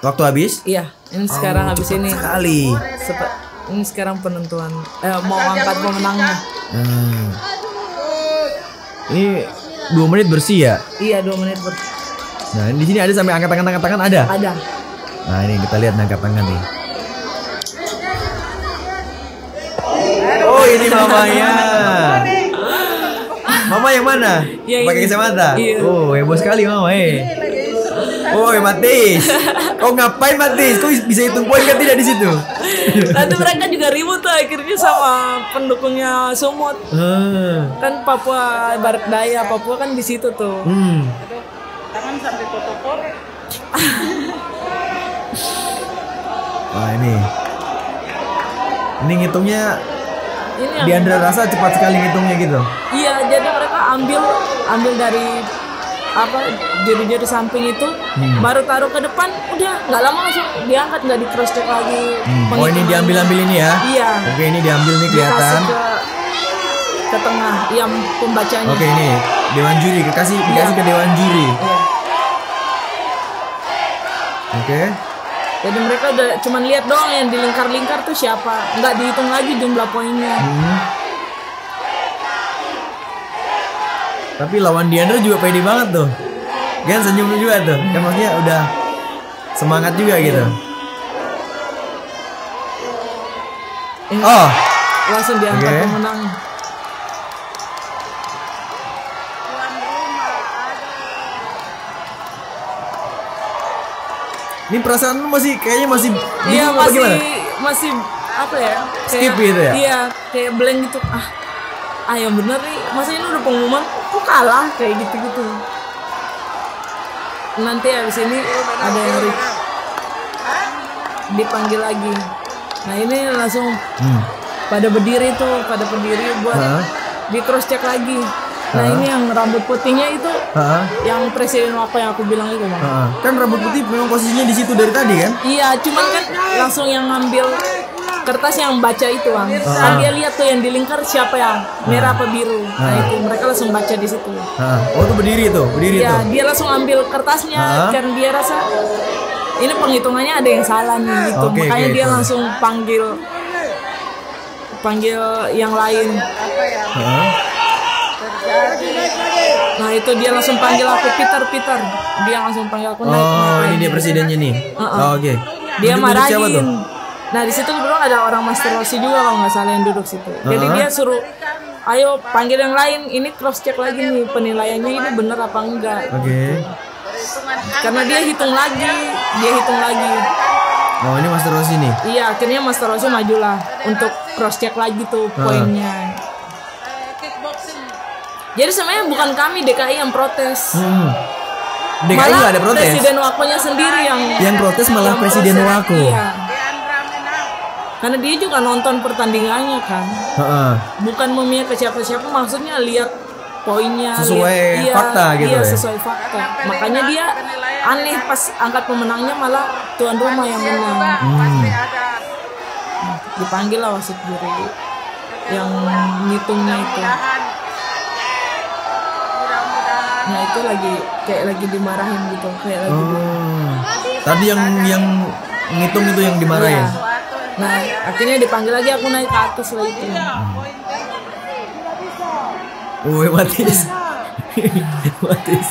Speaker 2: waktu habis iya ini sekarang oh, habis ini sekali
Speaker 1: Sep ini sekarang penentuan eh, mau angkat pemenangnya
Speaker 2: hmm. ini dua menit bersih ya
Speaker 1: iya dua menit bersih
Speaker 2: nah di sini ada sampai angkat tangan angkat tangan ada ada nah ini kita lihat angkat tangan nih
Speaker 3: ini mamanya. Mama yang mana? Ya, Pakai kacamata. Iya. Oh, heboh sekali mama eh. Woi Matis,
Speaker 2: kau ngapain Matis? Kau bisa hitung poin kan tidak di situ?
Speaker 3: Tadi mereka juga
Speaker 1: ribut tuh akhirnya sama pendukungnya Sumut.
Speaker 3: Hmm.
Speaker 1: Kan Papua Barat Daya, Papua kan di situ tuh. Hmm.
Speaker 3: Tangan sampai kotor. Wah ini,
Speaker 2: ini ngitungnya
Speaker 3: ini di Andre rasa cepat
Speaker 2: sekali ngitungnya gitu
Speaker 3: iya
Speaker 1: jadi mereka ambil ambil dari apa jari-jari samping itu hmm. baru taruh ke depan udah nggak lama langsung diangkat nggak di cross check lagi
Speaker 2: hmm. oh ini diambil ambil ini ya iya oke ini diambil nih kelihatan ke,
Speaker 1: ke tengah yang pembacanya oke ini
Speaker 2: dewan juri dikasih dikasih ya. ke dewan juri
Speaker 1: ya. oke jadi mereka udah cuman lihat doang yang di lingkar lingkar tuh siapa nggak dihitung lagi jumlah poinnya hmm.
Speaker 2: tapi lawan Diandra juga pede banget tuh kan senyum juga tuh hmm. Ya, emangnya udah semangat juga iya. gitu iya. oh
Speaker 1: langsung diangkat okay. pemenang
Speaker 2: Ini perasaan lu masih kayaknya masih iya, masih, apa gimana?
Speaker 1: Masih apa ya? Kayak, Skip gitu ya? Iya, kayak blank gitu. Ah, ah yang bener nih, masa ini udah pengumuman kok kalah kayak gitu-gitu. Nanti abis ini iya, ada yang di, iya, dipanggil lagi. Nah ini langsung hmm. pada berdiri tuh, pada berdiri buat huh? di cross check lagi Nah ini yang rambut putihnya itu ha? yang presiden apa yang aku bilang itu bang.
Speaker 2: Kan rambut putih memang posisinya di situ dari tadi kan?
Speaker 1: Iya, cuman kan langsung yang ngambil kertas yang baca itu bang. Kan dia lihat tuh yang dilingkar siapa yang merah apa biru. Nah itu mereka langsung baca di situ.
Speaker 2: Ha? Oh itu berdiri tuh, berdiri iya, dia langsung
Speaker 1: ambil kertasnya uh karena dia rasa ini penghitungannya ada yang salah nih gitu. Okay, Makanya okay, dia okay. langsung panggil panggil yang lain.
Speaker 3: Ha? Nah itu dia langsung panggil aku Peter
Speaker 1: Peter. Dia langsung panggil aku naik. Oh ini dia presidennya nih. Uh -uh. Oh, Oke. Okay. Dia marahin. Nah di situ kebetulan ada orang Master Rossi juga kalau nggak salah yang duduk situ. Uh -huh. Jadi dia suruh ayo panggil yang lain ini cross check lagi nih penilaiannya ini bener apa enggak. Oke. Okay. Karena dia hitung lagi, dia hitung lagi.
Speaker 2: Oh ini Master Rossi nih?
Speaker 1: Iya akhirnya Master Rossi majulah untuk cross check lagi tuh poinnya. Uh -huh jadi sebenarnya bukan kami DKI yang protes. Hmm.
Speaker 2: DKI malah gak ada protes. Presiden
Speaker 1: Wakonya sendiri yang yang protes malah yang Presiden Wako. Iya. Karena dia juga nonton pertandingannya kan. Uh -uh. Bukan memihak ke siapa-siapa, maksudnya lihat poinnya sesuai lihat, fakta iya, gitu iya, ya? sesuai fakta. Makanya dia aneh pas angkat pemenangnya malah tuan rumah yang menang. Hmm. Dipanggil lah wasit juri yang ngitungnya itu nah itu lagi kayak lagi dimarahin gitu kayak lagi oh. Dimarahin. tadi yang
Speaker 2: yang ngitung itu yang dimarahin ya.
Speaker 1: nah akhirnya dipanggil lagi aku naik ke atas lah itu
Speaker 2: oh matis matis what is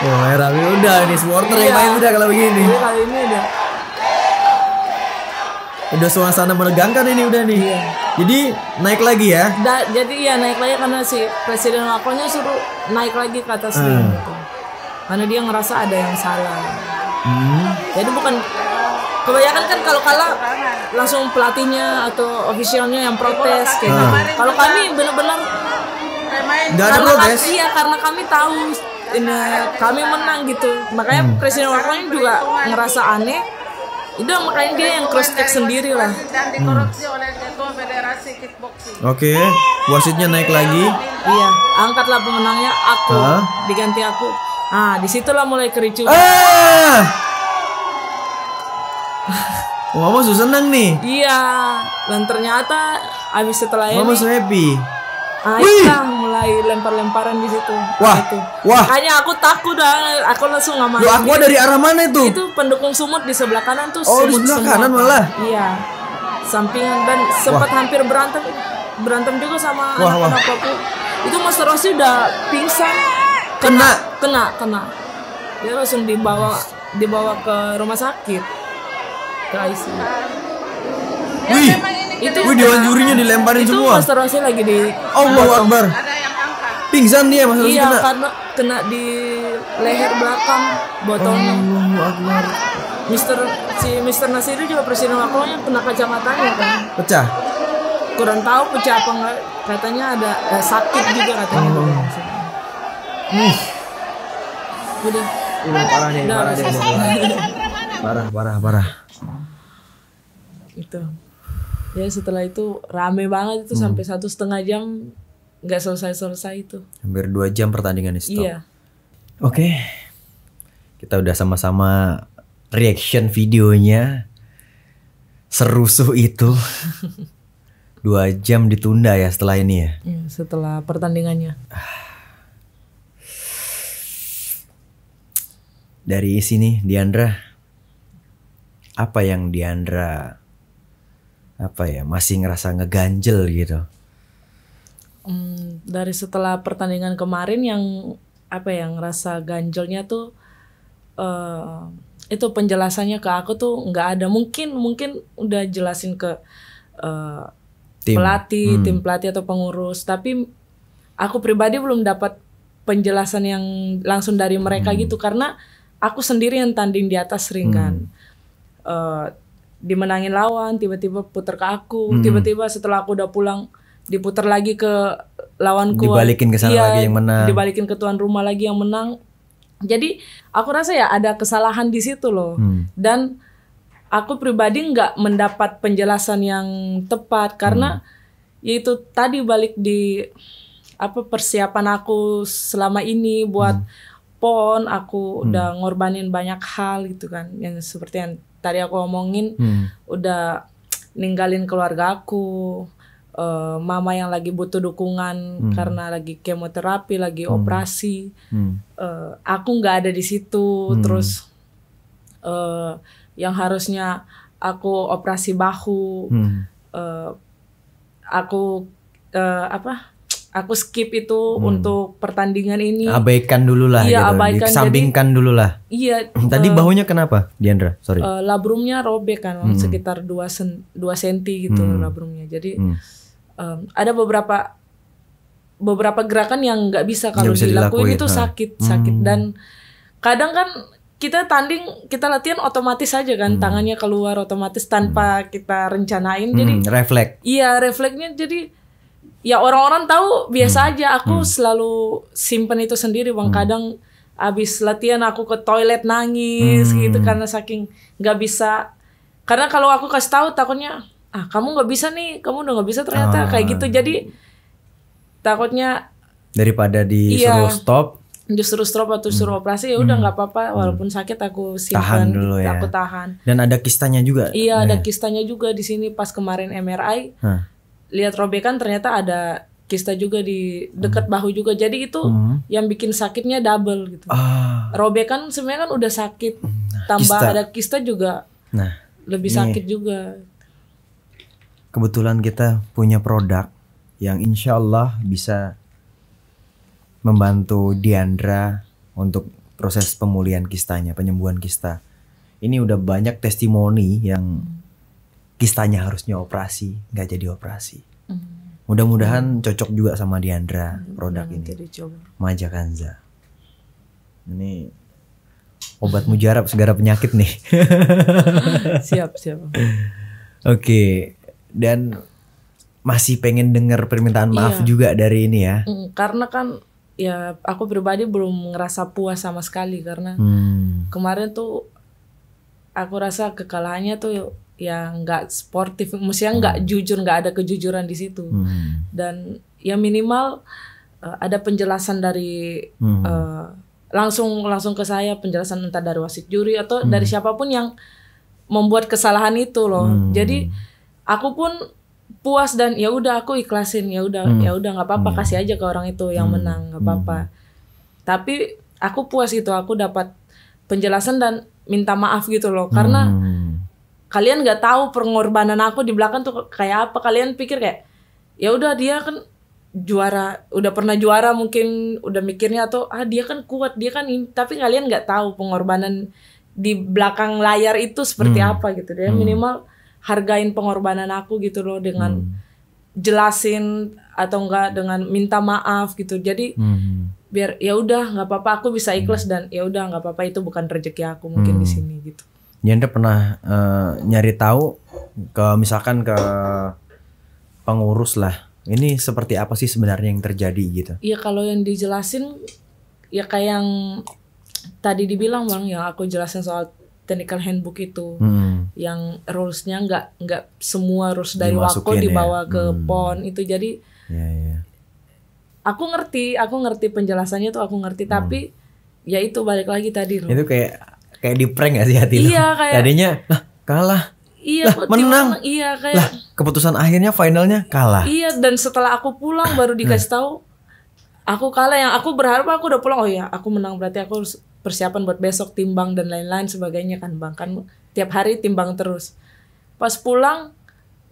Speaker 2: Wah, oh, udah ini supporter iya. yang main udah kalau begini. Iya, kali ini udah. Udah suasana menegangkan ini udah nih. Iya. Jadi naik lagi ya?
Speaker 1: Da, jadi ya naik lagi karena si Presiden Macronnya suruh naik lagi ke atas hmm. gitu. Karena dia ngerasa ada yang salah. Hmm. Jadi bukan kebanyakan kan kalau kalah langsung pelatihnya atau ofisialnya yang protes kayak gitu. hmm. gitu. Kalau kami benar-benar nggak ada protes. Iya karena kami tahu ini kami menang gitu. Makanya hmm. Presiden Macron juga ngerasa aneh udah makanya dia yang cross check sendiri lah hmm.
Speaker 2: oke okay. wasitnya naik lagi
Speaker 1: iya angkatlah pemenangnya aku huh? diganti aku ah disitulah mulai kericu
Speaker 2: ah! Mama susah seneng nih.
Speaker 1: Iya, dan ternyata habis setelah Mama ini. Mama
Speaker 2: happy. Nah,
Speaker 1: mulai lempar-lemparan di situ.
Speaker 2: Wah, itu. wah.
Speaker 1: Makanya aku takut dah, aku langsung nggak mau. Aku dari arah mana
Speaker 2: itu? Itu pendukung
Speaker 1: Sumut di sebelah kanan tuh. Oh, di sebelah semua. kanan malah. Iya, Samping dan sempat hampir berantem, berantem juga sama anak-anak aku. Itu Mas Rossi udah pingsan. Kena, kena, kena. Dia langsung dibawa dibawa ke rumah sakit. Guys.
Speaker 3: ICU. Wih itu Wih dewan jurinya dilemparin itu semua. Itu
Speaker 1: Master
Speaker 2: Rosi lagi di
Speaker 3: Allah oh, Akbar.
Speaker 2: Pingsan dia Master
Speaker 1: Rosi iya, kena. karena kena di leher belakang botolnya.
Speaker 2: Allah Akbar.
Speaker 1: Mister si Mister itu juga presiden wakilnya kena kacamatanya kan. Pecah. Kurang tahu pecah apa enggak. Katanya ada eh, sakit juga katanya. Oh. Hmm. Udah. Udah parah deh, parah deh.
Speaker 2: Parah, parah, parah.
Speaker 1: Itu ya setelah itu rame banget itu hmm. sampai satu setengah jam nggak selesai selesai itu
Speaker 2: hampir dua jam pertandingan itu. iya. oke kita udah sama-sama reaction videonya serusuh itu dua jam ditunda ya setelah ini ya
Speaker 1: iya, setelah pertandingannya
Speaker 2: dari sini Diandra apa yang Diandra apa ya masih ngerasa ngeganjel gitu?
Speaker 1: Hmm, dari setelah pertandingan kemarin yang apa yang ngerasa ganjelnya tuh uh, itu penjelasannya ke aku tuh nggak ada mungkin mungkin udah jelasin ke uh, tim. pelatih hmm. tim pelatih atau pengurus tapi aku pribadi belum dapat penjelasan yang langsung dari mereka hmm. gitu karena aku sendiri yang tanding di atas ring kan hmm. uh, dimenangin lawan tiba-tiba puter ke aku tiba hmm. tiba-tiba setelah aku udah pulang diputar lagi ke lawanku dibalikin ke sana ya, lagi yang menang dibalikin ke tuan rumah lagi yang menang jadi aku rasa ya ada kesalahan di situ loh hmm. dan aku pribadi nggak mendapat penjelasan yang tepat karena hmm. yaitu tadi balik di apa persiapan aku selama ini buat hmm. pon aku hmm. udah ngorbanin banyak hal gitu kan yang seperti yang tadi aku omongin hmm. udah ninggalin keluarga aku uh, mama yang lagi butuh dukungan hmm. karena lagi kemoterapi lagi hmm. operasi hmm. Uh, aku nggak ada di situ hmm. terus uh, yang harusnya aku operasi bahu hmm. uh, aku uh, apa aku skip itu hmm. untuk pertandingan ini.
Speaker 2: Abaikan dulu lah. Iya, gitu. abaikan. Sampingkan dulu lah.
Speaker 1: Iya. Tadi uh, eh, bahunya
Speaker 2: kenapa, Diandra? Sorry.
Speaker 1: Uh, eh, labrumnya robek kan, hmm. sekitar 2 sen, dua senti gitu hmm. labrumnya. Jadi hmm. um, ada beberapa beberapa gerakan yang nggak bisa kalau gak bisa dilakuin, dilakuin itu ha. sakit, sakit hmm. dan kadang kan kita tanding kita latihan otomatis aja kan hmm. tangannya keluar otomatis tanpa hmm. kita rencanain jadi hmm, refleks iya refleksnya jadi ya orang-orang tahu biasa hmm. aja aku hmm. selalu simpen itu sendiri bang hmm. kadang abis latihan aku ke toilet nangis hmm. gitu karena saking nggak bisa karena kalau aku kasih tahu takutnya ah kamu nggak bisa nih kamu udah nggak bisa ternyata ah. kayak gitu jadi takutnya
Speaker 2: daripada disuruh iya, stop
Speaker 1: justru stop atau suruh hmm. operasi ya udah hmm. nggak hmm. apa-apa walaupun sakit aku simpan tahan dulu ya. aku tahan
Speaker 2: dan ada kistanya juga iya ada ya.
Speaker 1: kistanya juga di sini pas kemarin MRI hmm lihat robekan ternyata ada kista juga di dekat hmm. bahu juga. Jadi itu hmm. yang bikin sakitnya double gitu. Ah. Robekan sebenarnya kan udah sakit. Hmm, nah, Tambah kista. ada kista juga. Nah, lebih sakit juga.
Speaker 2: Kebetulan kita punya produk yang insya Allah bisa membantu Diandra untuk proses pemulihan kistanya, penyembuhan kista. Ini udah banyak testimoni yang kistanya harusnya operasi nggak jadi operasi hmm. mudah-mudahan cocok juga sama Diandra hmm, produk hmm, ini Maja Kanza ini obat mujarab segala penyakit nih
Speaker 4: siap siap oke
Speaker 2: okay. dan masih pengen dengar permintaan maaf iya. juga dari ini ya
Speaker 1: mm, karena kan ya aku pribadi belum ngerasa puas sama sekali karena
Speaker 4: hmm.
Speaker 1: kemarin tuh aku rasa kekalahannya tuh yang nggak sportif, maksudnya nggak hmm. jujur, nggak ada kejujuran di situ. Hmm. Dan ya minimal uh, ada penjelasan dari hmm. uh, langsung langsung ke saya penjelasan entah dari wasit juri atau hmm. dari siapapun yang membuat kesalahan itu loh. Hmm. Jadi aku pun puas dan ya udah aku ikhlasin ya udah hmm. ya udah nggak apa-apa hmm. kasih aja ke orang itu yang hmm. menang nggak apa-apa. Hmm. Tapi aku puas itu aku dapat penjelasan dan minta maaf gitu loh karena hmm kalian nggak tahu pengorbanan aku di belakang tuh kayak apa kalian pikir kayak ya udah dia kan juara udah pernah juara mungkin udah mikirnya atau ah dia kan kuat dia kan ini tapi kalian nggak tahu pengorbanan di belakang layar itu seperti hmm. apa gitu dia hmm. minimal hargain pengorbanan aku gitu loh dengan hmm. jelasin atau enggak dengan minta maaf gitu jadi
Speaker 4: hmm.
Speaker 1: biar ya udah nggak apa-apa aku bisa ikhlas hmm. dan ya udah nggak apa-apa itu bukan rezeki aku mungkin hmm. di sini gitu
Speaker 2: Nyanda pernah uh, nyari tahu ke misalkan ke pengurus lah. Ini seperti apa sih sebenarnya yang terjadi gitu?
Speaker 1: Iya kalau yang dijelasin ya kayak yang tadi dibilang bang yang aku jelasin soal technical handbook itu hmm. yang rulesnya nggak nggak semua rules dari Dimasukin, ya? dibawa ya? ke hmm. pon itu jadi ya, ya. aku ngerti aku ngerti penjelasannya tuh aku ngerti hmm. tapi ya itu balik lagi tadi itu
Speaker 2: kayak kayak di prank gak sih hati iya, lu? kayak tadinya lah kalah.
Speaker 1: Iya, lah, menang. iya kayak lah,
Speaker 2: keputusan akhirnya finalnya kalah.
Speaker 1: Iya dan setelah aku pulang baru hmm. dikasih tahu aku kalah yang aku berharap aku udah pulang oh iya aku menang berarti aku persiapan buat besok timbang dan lain-lain sebagainya kan bang kan tiap hari timbang terus pas pulang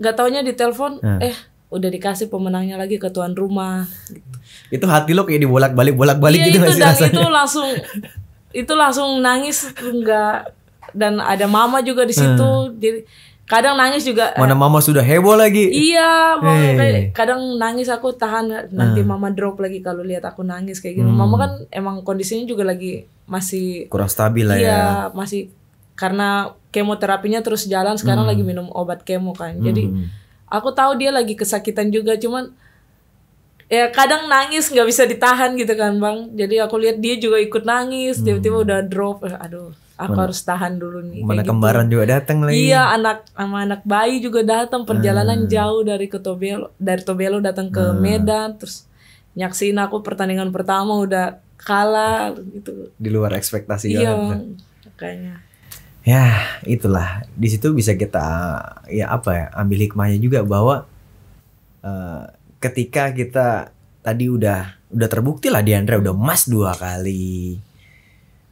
Speaker 1: nggak taunya di telepon hmm. eh udah dikasih pemenangnya lagi ke tuan rumah
Speaker 2: itu hati lo kayak dibolak balik bolak balik iya, gitu itu dan rasanya. itu
Speaker 1: langsung itu langsung nangis enggak dan ada mama juga di situ hmm. jadi kadang nangis juga eh, mana eh,
Speaker 2: mama sudah heboh lagi iya mama hey.
Speaker 1: kadang nangis aku tahan nanti hmm. mama drop lagi kalau lihat aku nangis kayak gitu hmm. mama kan emang kondisinya juga lagi masih kurang stabil lah iya, ya masih karena kemoterapinya terus jalan sekarang hmm. lagi minum obat kemo kan jadi hmm. aku tahu dia lagi kesakitan juga cuman ya kadang nangis nggak bisa ditahan gitu kan bang jadi aku lihat dia juga ikut nangis hmm. tiba-tiba hmm. udah drop eh, aduh aku mana, harus tahan dulu nih mana kayak gitu.
Speaker 2: kembaran gitu. juga datang lagi iya
Speaker 1: anak sama anak bayi juga datang perjalanan hmm. jauh dari ke Tobelo dari Tobelo datang ke hmm. Medan terus nyaksiin aku pertandingan pertama udah kalah gitu
Speaker 2: di luar ekspektasi iya kan? kayaknya ya itulah di situ bisa kita ya apa ya ambil hikmahnya juga bahwa uh, ketika kita tadi udah udah terbukti lah Diandra udah emas dua kali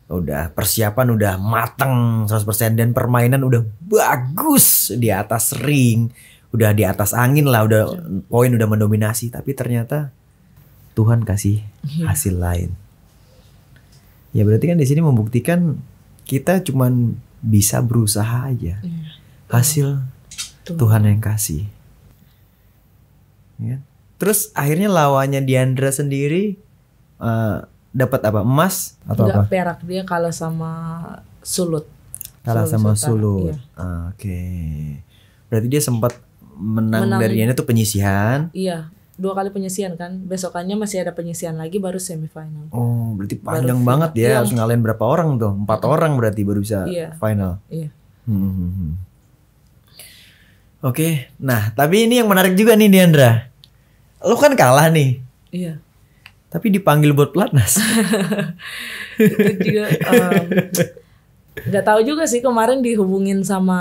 Speaker 2: udah persiapan udah mateng 100% dan permainan udah bagus di atas ring udah di atas angin lah udah poin udah mendominasi tapi ternyata Tuhan kasih iya. hasil lain ya berarti kan di sini membuktikan kita cuman bisa berusaha aja iya. hasil Tuhan yang kasih ya kan? Terus akhirnya lawannya Diandra sendiri uh, dapat apa? Emas atau Enggak, apa?
Speaker 1: perak dia kalah sama Sulut. Kalah sama Sultan, Sulut. Iya.
Speaker 2: Ah, oke. Okay. Berarti dia sempat menang, menang dari ini itu penyisihan.
Speaker 1: Iya. Dua kali penyisihan kan, besokannya masih ada penyisihan lagi baru semifinal.
Speaker 2: Oh, berarti panjang baru banget final. ya, iya. harus ngalahin berapa orang tuh? Empat orang berarti baru bisa iya. final. Iya. Hmm. hmm, hmm, hmm. Oke, okay. nah tapi ini yang menarik juga nih Diandra lu kan kalah nih. Iya. Tapi dipanggil buat pelatnas.
Speaker 3: itu juga
Speaker 1: nggak um, tahu juga sih kemarin dihubungin sama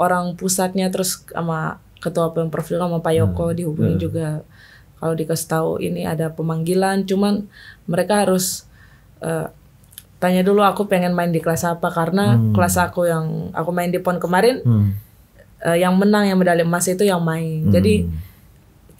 Speaker 1: orang pusatnya terus sama ketua pemprov juga sama Pak hmm, Yoko hmm. dihubungin hmm. juga kalau dikasih tahu ini ada pemanggilan cuman mereka harus uh, tanya dulu aku pengen main di kelas apa karena hmm. kelas aku yang aku main di pon kemarin hmm. uh, yang menang yang medali emas itu yang main hmm. jadi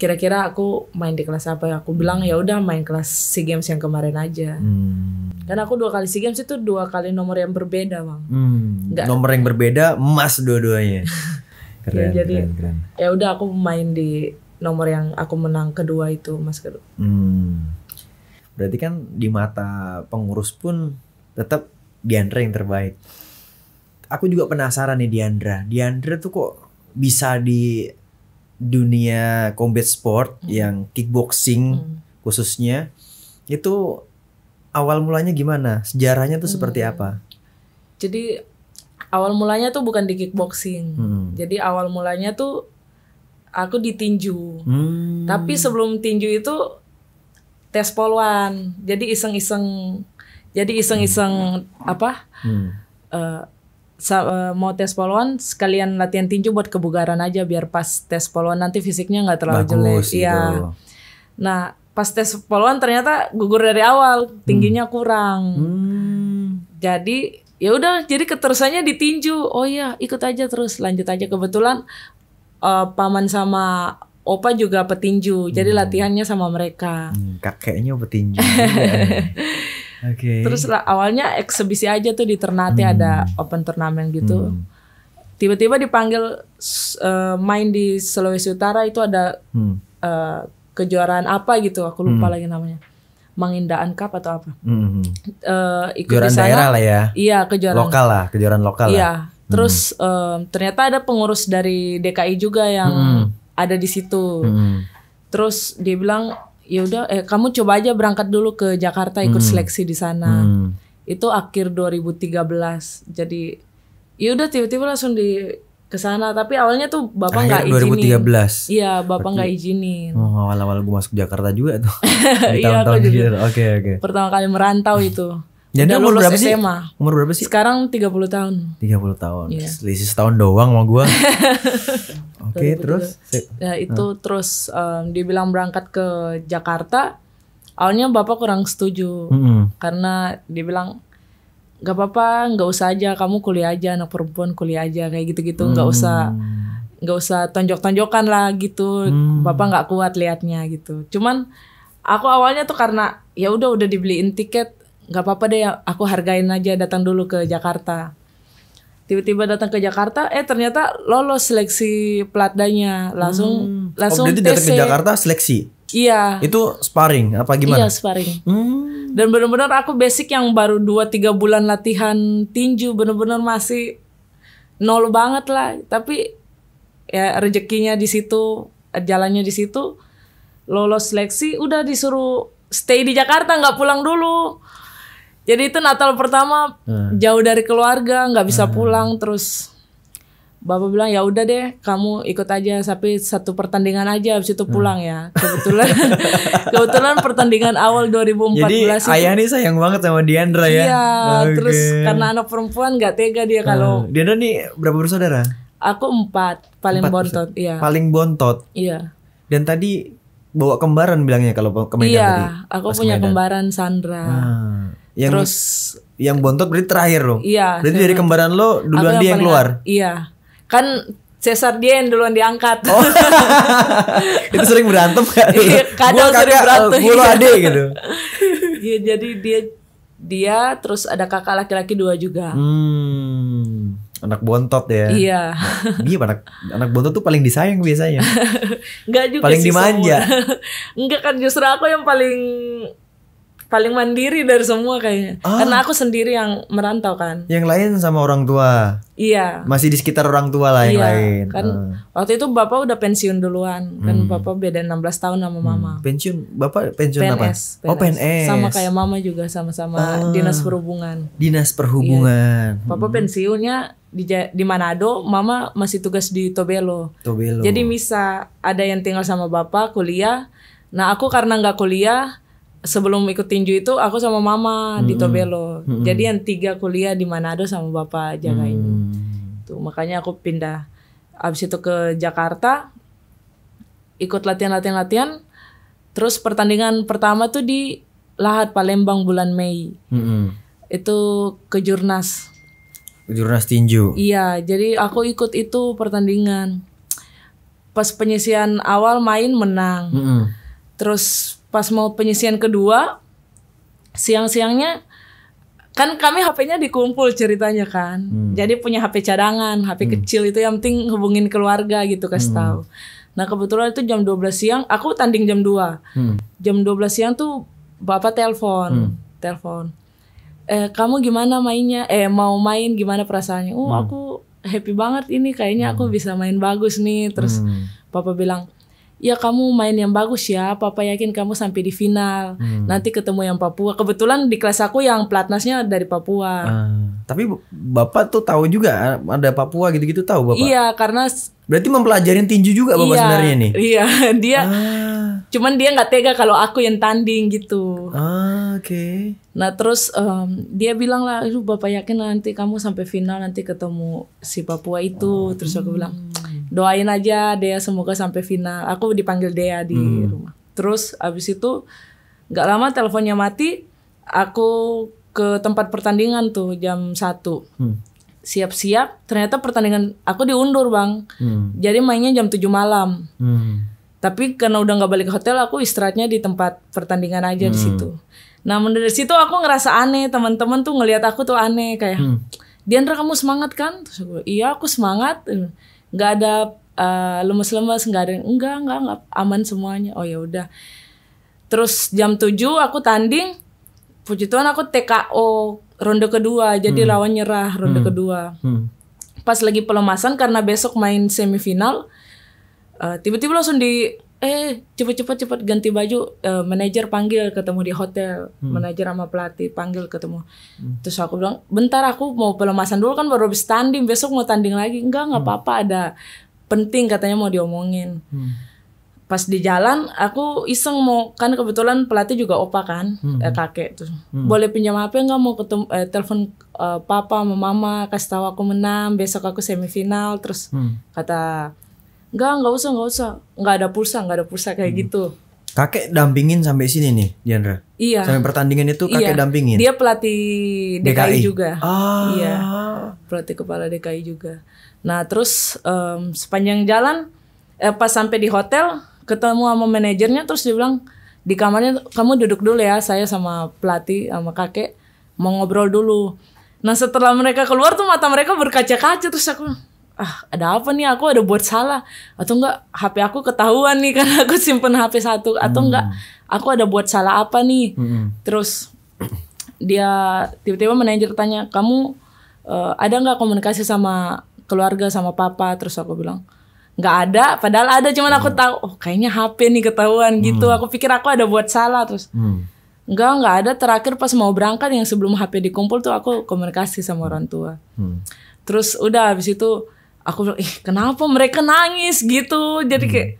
Speaker 1: kira-kira aku main di kelas apa ya aku bilang ya udah main kelas sea games yang kemarin aja
Speaker 2: hmm.
Speaker 1: karena aku dua kali sea games itu dua kali nomor yang berbeda bang
Speaker 2: hmm. Gak. nomor yang berbeda emas dua-duanya keren, ya, jadi
Speaker 1: ya udah aku main di nomor yang aku menang kedua itu mas kedua
Speaker 2: hmm. berarti kan di mata pengurus pun tetap Diandra yang terbaik aku juga penasaran nih Diandra Diandra tuh kok bisa di dunia combat sport hmm. yang kickboxing hmm. khususnya itu awal mulanya gimana? Sejarahnya tuh hmm. seperti apa?
Speaker 1: Jadi awal mulanya tuh bukan di kickboxing. Hmm. Jadi awal mulanya tuh aku ditinju
Speaker 4: Hmm.
Speaker 1: Tapi sebelum tinju itu tes poluan. Jadi iseng-iseng jadi iseng-iseng hmm. apa? Hmm. Eh, Eh, mau tes poluan sekalian latihan tinju buat kebugaran aja biar pas tes poluan nanti fisiknya nggak terlalu jelek. Gitu. Iya. Nah, pas tes poluan ternyata gugur dari awal, tingginya hmm. kurang. Hmm. Jadi ya udah jadi keterusannya ditinju. Oh iya, ikut aja terus lanjut aja kebetulan uh, paman sama Opa juga petinju, hmm. jadi latihannya sama mereka.
Speaker 2: Hmm, kakeknya petinju.
Speaker 4: Okay. Terus
Speaker 1: awalnya eksebisi aja tuh di Ternate hmm. ada open turnamen gitu. tiba hmm. Tiba-tiba dipanggil uh, main di Sulawesi Utara itu ada hmm. uh, kejuaraan apa gitu, aku lupa hmm. lagi namanya. Mangindaan Cup atau apa? Hmm. Uh, kejuaraan daerah lah ya. Iya, kejuaraan lokal
Speaker 2: lah, kejuaraan lokal iya. lah. Iya.
Speaker 1: Hmm. Terus um, ternyata ada pengurus dari DKI juga yang hmm. ada di situ. Hmm. Terus dia bilang ya udah eh, kamu coba aja berangkat dulu ke Jakarta ikut hmm. seleksi di sana. Hmm. Itu akhir 2013. Jadi ya udah tiba-tiba langsung di ke sana tapi awalnya tuh bapak nggak izinin. 2013. Iya, bapak nggak izinin.
Speaker 2: Oh, awal-awal gue masuk Jakarta juga tuh. Iya, tahun-tahun iya, Oke, oke.
Speaker 1: Pertama kali merantau itu. Jadi Udah umur berapa sih? SMA. Umur berapa sih? Sekarang 30 tahun.
Speaker 2: 30 tahun. Yeah. Selisih setahun doang sama gua. Oke, okay, terus? Ya, itu hmm.
Speaker 1: terus um, bilang berangkat ke Jakarta. Awalnya Bapak kurang setuju. Mm -hmm. Karena dibilang gak apa-apa, gak usah aja kamu kuliah aja anak perempuan kuliah aja kayak gitu-gitu, mm. gak usah gak usah tonjok-tonjokan lah gitu. Mm. Bapak gak kuat liatnya gitu. Cuman aku awalnya tuh karena ya udah udah dibeliin tiket nggak apa-apa deh aku hargain aja datang dulu ke Jakarta tiba-tiba datang ke Jakarta eh ternyata lolos seleksi pelatdanya langsung hmm. Oh, langsung oh, datang ke Jakarta seleksi iya
Speaker 2: itu sparring apa gimana iya
Speaker 1: sparring hmm. dan benar-benar aku basic yang baru 2 tiga bulan latihan tinju benar-benar masih nol banget lah tapi ya rezekinya di situ jalannya di situ lolos seleksi udah disuruh stay di Jakarta nggak pulang dulu jadi itu Natal pertama hmm. jauh dari keluarga, nggak bisa hmm. pulang terus Bapak bilang ya udah deh kamu ikut aja tapi satu pertandingan aja habis itu hmm. pulang hmm. ya. Kebetulan kebetulan pertandingan awal 2014 Jadi itu, ayah
Speaker 2: nih sayang banget sama Diandra ya. Iya, okay. terus karena
Speaker 1: anak perempuan nggak tega dia hmm. kalau hmm.
Speaker 2: Diandra nih berapa bersaudara?
Speaker 1: Aku empat, paling empat bontot, iya.
Speaker 2: Paling bontot. Iya. Dan tadi bawa kembaran bilangnya kalau ke Medan Iya, tadi, aku punya
Speaker 1: kembaran Sandra.
Speaker 2: Hmm. Yang Terus yang bontot berarti terakhir lo. Iya. Berarti dari kembaran lo duluan dia yang keluar.
Speaker 1: Iya. Kan Cesar dia yang duluan diangkat. Oh.
Speaker 2: itu sering berantem kan? Iya, kadang gua sering berantem. Gue lo adik gitu.
Speaker 1: Iya, jadi dia dia terus ada kakak laki-laki dua juga.
Speaker 2: Hmm. Anak bontot ya. Iya. Dia nah, anak anak bontot tuh paling disayang biasanya.
Speaker 1: Enggak juga Paling sih dimanja. Enggak kan justru aku yang paling paling mandiri dari semua kayaknya. Ah. Karena aku sendiri yang merantau kan.
Speaker 2: Yang lain sama orang tua. Iya. Masih di sekitar orang tua lah yang iya, lain. Kan uh.
Speaker 1: waktu itu bapak udah pensiun duluan. Kan hmm. bapak beda 16 tahun sama hmm. mama. Hmm.
Speaker 2: Pensiun bapak pensiun PNS, apa? PNS. Oh PNS. Sama kayak
Speaker 1: mama juga sama-sama ah. dinas perhubungan.
Speaker 2: Dinas perhubungan. Iya.
Speaker 1: Bapak hmm. pensiunnya di, di Manado, mama masih tugas di Tobelo. Tobelo. Jadi misa ada yang tinggal sama bapak kuliah. Nah aku karena nggak kuliah, sebelum ikut tinju itu aku sama mama hmm, di Tobelo. Hmm, Jadi yang tiga kuliah di Manado sama bapak jagain. Hmm. Tuh makanya aku pindah abis itu ke Jakarta ikut latihan-latihan-latihan. Terus pertandingan pertama tuh di Lahat Palembang bulan Mei. Hmm. Itu ke Jurnas.
Speaker 2: Jurnas tinju.
Speaker 1: Iya, jadi aku ikut itu pertandingan. Pas penyisian awal main menang. Mm Terus pas mau penyisian kedua siang-siangnya kan kami HP-nya dikumpul ceritanya kan. Hmm. Jadi punya HP cadangan, HP hmm. kecil itu yang penting hubungin keluarga gitu kasih hmm. tahu. Nah, kebetulan itu jam 12 siang, aku tanding jam 2. Hmm. Jam 12 siang tuh Bapak telepon, hmm. telepon. Eh, kamu gimana mainnya? Eh, mau main gimana perasaannya? Oh, aku happy banget ini kayaknya hmm. aku bisa main bagus nih. Terus hmm. bapak bilang, ya kamu main yang bagus ya papa yakin kamu sampai di final hmm. nanti ketemu yang Papua kebetulan di kelas aku yang platnasnya dari Papua
Speaker 2: uh, tapi bapak tuh tahu juga ada Papua gitu-gitu tahu bapak iya karena berarti mempelajari tinju juga bapak iya, sebenarnya nih
Speaker 1: iya dia ah. cuman dia nggak tega kalau aku yang tanding gitu ah, oke okay. nah terus um, dia bilang lah bapak yakin nanti kamu sampai final nanti ketemu si Papua itu oh. terus aku bilang doain aja Dea semoga sampai final aku dipanggil Dea di
Speaker 4: hmm. rumah
Speaker 1: terus abis itu nggak lama teleponnya mati aku ke tempat pertandingan tuh jam satu hmm. siap-siap ternyata pertandingan aku diundur bang hmm. jadi mainnya jam 7 malam hmm. tapi karena udah nggak balik ke hotel aku istirahatnya di tempat pertandingan aja hmm. di situ nah dari situ aku ngerasa aneh teman-teman tuh ngelihat aku tuh aneh kayak hmm. Diandra kamu semangat kan? Terus aku, iya aku semangat nggak ada uh, lemes-lemes nggak ada enggak enggak enggak aman semuanya oh ya udah terus jam 7 aku tanding puji Tuhan aku TKO ronde kedua jadi hmm. lawan nyerah ronde hmm. kedua hmm. pas lagi pelemasan karena besok main semifinal eh, tiba-tiba uh, tiba -tiba langsung di eh cepet-cepet cepet ganti baju uh, manajer panggil ketemu di hotel hmm. manajer sama pelatih panggil ketemu
Speaker 4: hmm. terus
Speaker 1: aku bilang bentar aku mau pelemasan dulu kan baru habis tanding besok mau tanding lagi enggak nggak apa hmm. apa-apa ada penting katanya mau diomongin hmm. pas di jalan aku iseng mau kan kebetulan pelatih juga opa kan hmm. eh, kakek tuh hmm. boleh pinjam apa nggak mau ketemu eh, telepon eh, papa sama mama kasih tahu aku menang besok aku semifinal terus hmm. kata Enggak, enggak usah, enggak usah. Enggak ada pulsa, enggak ada pulsa kayak hmm. gitu.
Speaker 2: Kakek dampingin sampai sini nih, Diandra. Iya. Sampai pertandingan itu kakek iya. dampingin. Dia
Speaker 1: pelatih DKI, DKI juga. Ah. Iya. Pelatih kepala DKI juga. Nah, terus um, sepanjang jalan eh, pas sampai di hotel ketemu sama manajernya terus dia bilang di kamarnya kamu duduk dulu ya, saya sama pelatih sama kakek mau ngobrol dulu. Nah, setelah mereka keluar tuh mata mereka berkaca-kaca terus aku ah ada apa nih aku ada buat salah atau enggak HP aku ketahuan nih karena aku simpen HP satu atau hmm. enggak aku ada buat salah apa nih hmm. terus dia tiba-tiba manajer tanya kamu uh, ada nggak komunikasi sama keluarga sama papa terus aku bilang nggak ada padahal ada cuman aku hmm. tahu oh kayaknya HP nih ketahuan hmm. gitu aku pikir aku ada buat salah terus hmm. nggak nggak ada terakhir pas mau berangkat yang sebelum HP dikumpul tuh aku komunikasi sama orang tua hmm. terus udah habis itu aku bilang ih kenapa mereka nangis gitu jadi kayak hmm.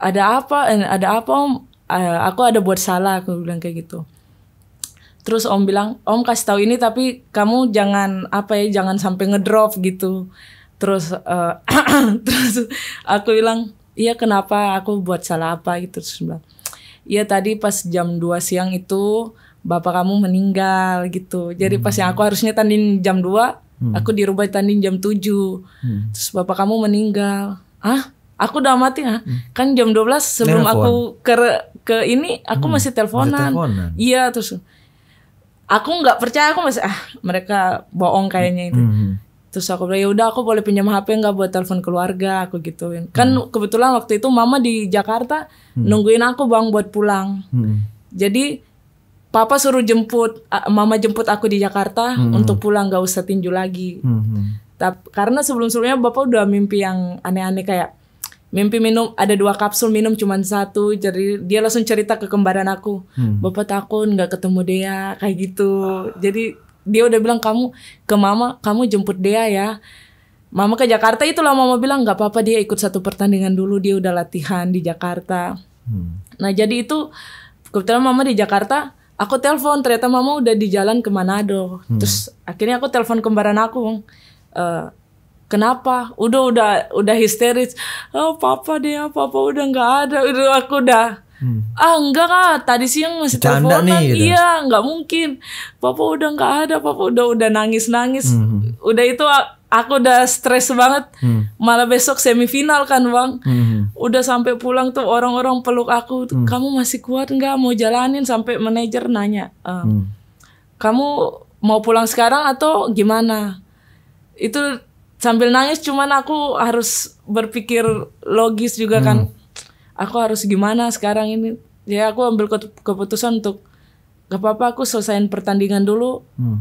Speaker 1: ada apa eh, ada apa om eh, aku ada buat salah aku bilang kayak gitu terus om bilang om kasih tahu ini tapi kamu jangan apa ya jangan sampai ngedrop gitu terus uh, terus aku bilang iya kenapa aku buat salah apa gitu terus bilang iya tadi pas jam 2 siang itu bapak kamu meninggal gitu jadi hmm. pas yang hmm. aku harusnya tanding jam 2 Hmm. Aku di rumah tanding jam 7. Hmm. Terus bapak kamu meninggal. Ah, aku udah mati ah. Hmm. Kan jam 12 sebelum Telefon. aku ke ke ini aku hmm. masih teleponan. Iya, terus aku nggak percaya aku masih ah mereka bohong kayaknya itu. Hmm. hmm. Terus aku bilang ya udah aku boleh pinjam HP nggak buat telepon keluarga aku gituin. Kan hmm. kebetulan waktu itu mama di Jakarta hmm. nungguin aku Bang buat pulang. Hmm. Jadi papa suruh jemput mama jemput aku di Jakarta hmm. untuk pulang gak usah tinju lagi hmm. hmm. Tapi, karena sebelum sebelumnya bapak udah mimpi yang aneh-aneh kayak mimpi minum ada dua kapsul minum cuma satu jadi dia langsung cerita ke kembaran aku hmm. bapak takut nggak ketemu dia kayak gitu ah. jadi dia udah bilang kamu ke mama kamu jemput dia ya mama ke Jakarta itulah mama bilang nggak apa-apa dia ikut satu pertandingan dulu dia udah latihan di Jakarta hmm. nah jadi itu kebetulan mama di Jakarta aku telepon ternyata mama udah di jalan ke Manado hmm. terus akhirnya aku telepon kembaran aku e, kenapa udah udah udah histeris oh papa dia papa udah nggak ada udah aku udah hmm. ah enggak kak tadi siang masih teleponan nih, gitu. iya nggak mungkin papa udah nggak ada papa udah udah nangis nangis hmm, hmm. udah itu aku udah stres banget hmm. malah besok semifinal kan bang hmm, hmm. udah sampai pulang tuh orang-orang peluk aku hmm. kamu masih kuat nggak mau jalanin sampai manajer nanya ehm, hmm. kamu mau pulang sekarang atau gimana itu sambil nangis cuman aku harus berpikir logis juga hmm. kan aku harus gimana sekarang ini ya aku ambil keputusan untuk gak apa-apa aku selesain pertandingan dulu hmm.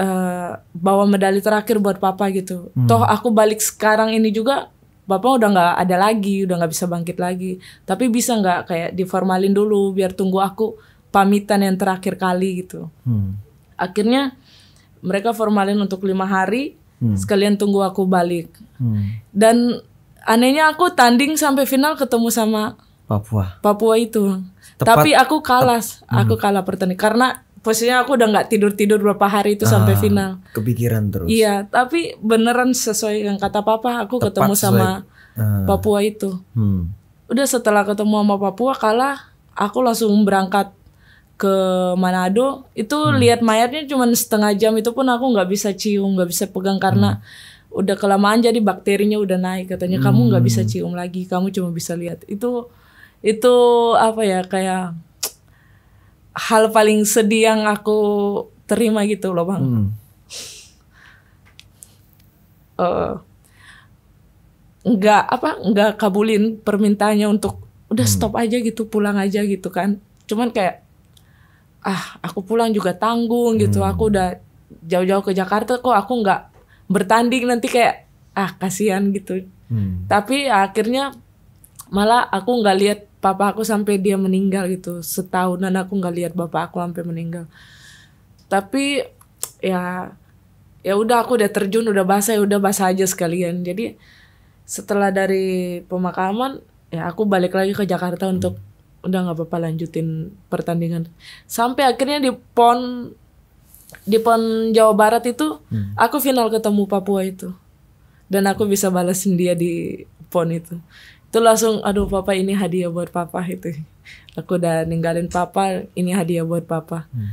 Speaker 1: uh, bawa medali terakhir buat papa gitu hmm. toh aku balik sekarang ini juga bapak udah nggak ada lagi udah nggak bisa bangkit lagi tapi bisa nggak kayak diformalin dulu biar tunggu aku pamitan yang terakhir kali gitu hmm. akhirnya mereka formalin untuk lima hari hmm. sekalian tunggu aku balik hmm. dan anehnya aku tanding sampai final ketemu sama Papua Papua itu Tepat, tapi aku kalah tep, hmm. aku mhm. kalah pertanding karena posisinya aku udah nggak tidur tidur berapa hari itu ah, sampai final
Speaker 2: kepikiran terus iya
Speaker 1: tapi beneran sesuai yang kata papa aku Tepat ketemu sama
Speaker 4: ah. Papua itu hmm.
Speaker 1: udah setelah ketemu sama Papua kalah aku langsung berangkat ke Manado itu hmm. lihat mayatnya cuma setengah jam itu pun aku nggak bisa cium nggak bisa pegang karena hmm udah kelamaan jadi bakterinya udah naik katanya hmm. kamu nggak bisa hmm. cium lagi kamu cuma bisa lihat itu itu apa ya kayak hal paling sedih yang aku terima gitu loh bang hmm. uh, nggak apa nggak kabulin permintaannya untuk udah hmm. stop aja gitu pulang aja gitu kan cuman kayak ah aku pulang juga tanggung gitu hmm. aku udah jauh-jauh ke Jakarta kok aku nggak bertanding nanti kayak ah kasihan gitu. Hmm. Tapi akhirnya malah aku nggak lihat papa aku sampai dia meninggal gitu. Setahunan aku nggak lihat bapak aku sampai meninggal. Tapi ya ya udah aku udah terjun udah basah ya udah basah aja sekalian. Jadi setelah dari pemakaman ya aku balik lagi ke Jakarta hmm. untuk udah nggak apa-apa lanjutin pertandingan sampai akhirnya di pon di PON Jawa Barat itu hmm. aku final ketemu Papua itu dan aku bisa balasin dia di PON itu itu langsung aduh papa ini hadiah buat papa itu aku udah ninggalin papa ini hadiah buat papa hmm.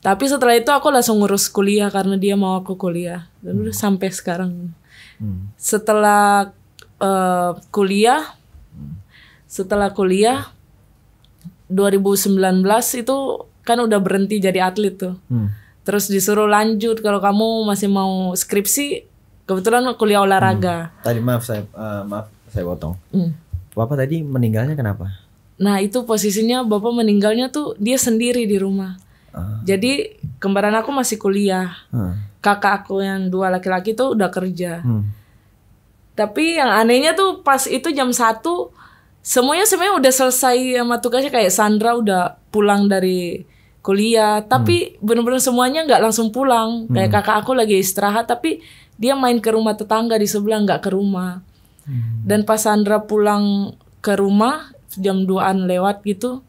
Speaker 1: tapi setelah itu aku langsung ngurus kuliah karena dia mau aku kuliah dan udah hmm. sampai sekarang hmm. setelah uh, kuliah setelah kuliah 2019 itu kan udah berhenti jadi atlet tuh hmm terus disuruh lanjut kalau kamu masih mau skripsi kebetulan kuliah olahraga hmm.
Speaker 2: tadi maaf saya uh, maaf saya potong hmm. bapak tadi meninggalnya kenapa
Speaker 1: nah itu posisinya bapak meninggalnya tuh dia sendiri di rumah uh. jadi kembaran aku masih kuliah hmm. kakak aku yang dua laki-laki tuh udah kerja hmm. tapi yang anehnya tuh pas itu jam satu semuanya sebenarnya udah selesai sama tugasnya kayak Sandra udah pulang dari kuliah tapi hmm. bener-bener semuanya nggak langsung pulang kayak hmm. kakak aku lagi istirahat tapi dia main ke rumah tetangga di sebelah nggak ke rumah hmm. dan pas Sandra pulang ke rumah jam 2an lewat gitu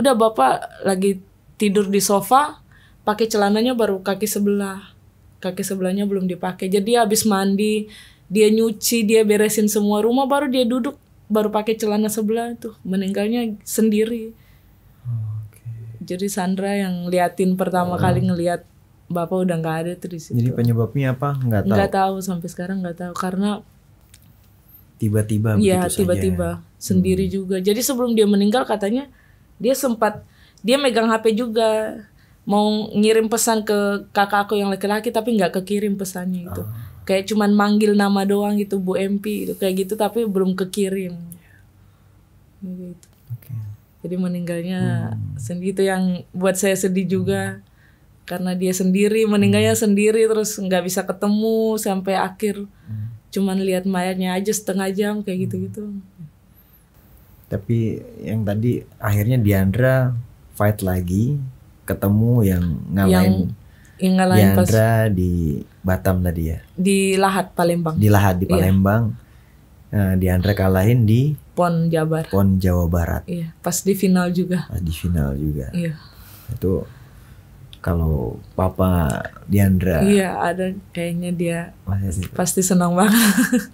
Speaker 1: udah bapak lagi tidur di sofa pakai celananya baru kaki sebelah kaki sebelahnya belum dipakai jadi habis mandi dia nyuci dia beresin semua rumah baru dia duduk baru pakai celana sebelah tuh meninggalnya sendiri jadi Sandra yang liatin pertama oh. kali ngeliat bapak udah nggak ada terus jadi
Speaker 2: penyebabnya apa nggak tahu nggak
Speaker 1: tahu sampai sekarang nggak tahu karena
Speaker 2: tiba-tiba ya tiba-tiba
Speaker 1: sendiri hmm. juga jadi sebelum dia meninggal katanya dia sempat dia megang HP juga mau ngirim pesan ke kakak aku yang laki-laki tapi nggak kekirim pesannya itu. oh. kayak cuman manggil nama doang gitu Bu MP itu kayak gitu tapi belum kekirim iya. gitu jadi meninggalnya hmm. sendiri itu yang buat saya sedih juga karena dia sendiri meninggalnya hmm. sendiri terus nggak bisa ketemu sampai akhir hmm. cuman lihat mayatnya aja setengah jam kayak gitu gitu
Speaker 2: tapi yang tadi akhirnya Diandra fight lagi ketemu yang ngalahin
Speaker 1: yang, yang ngalahin Diandra
Speaker 2: pas, di Batam tadi ya
Speaker 1: di Lahat Palembang di Lahat di iya. Palembang
Speaker 2: iya Eh, Diandra kalahin di Pon Jabar. Pon Jawa Barat. Iya, pas di final juga. Pas ah, di final juga. Iya. Itu kalau Papa Diandra.
Speaker 1: Iya, ada kayaknya dia pasti senang banget.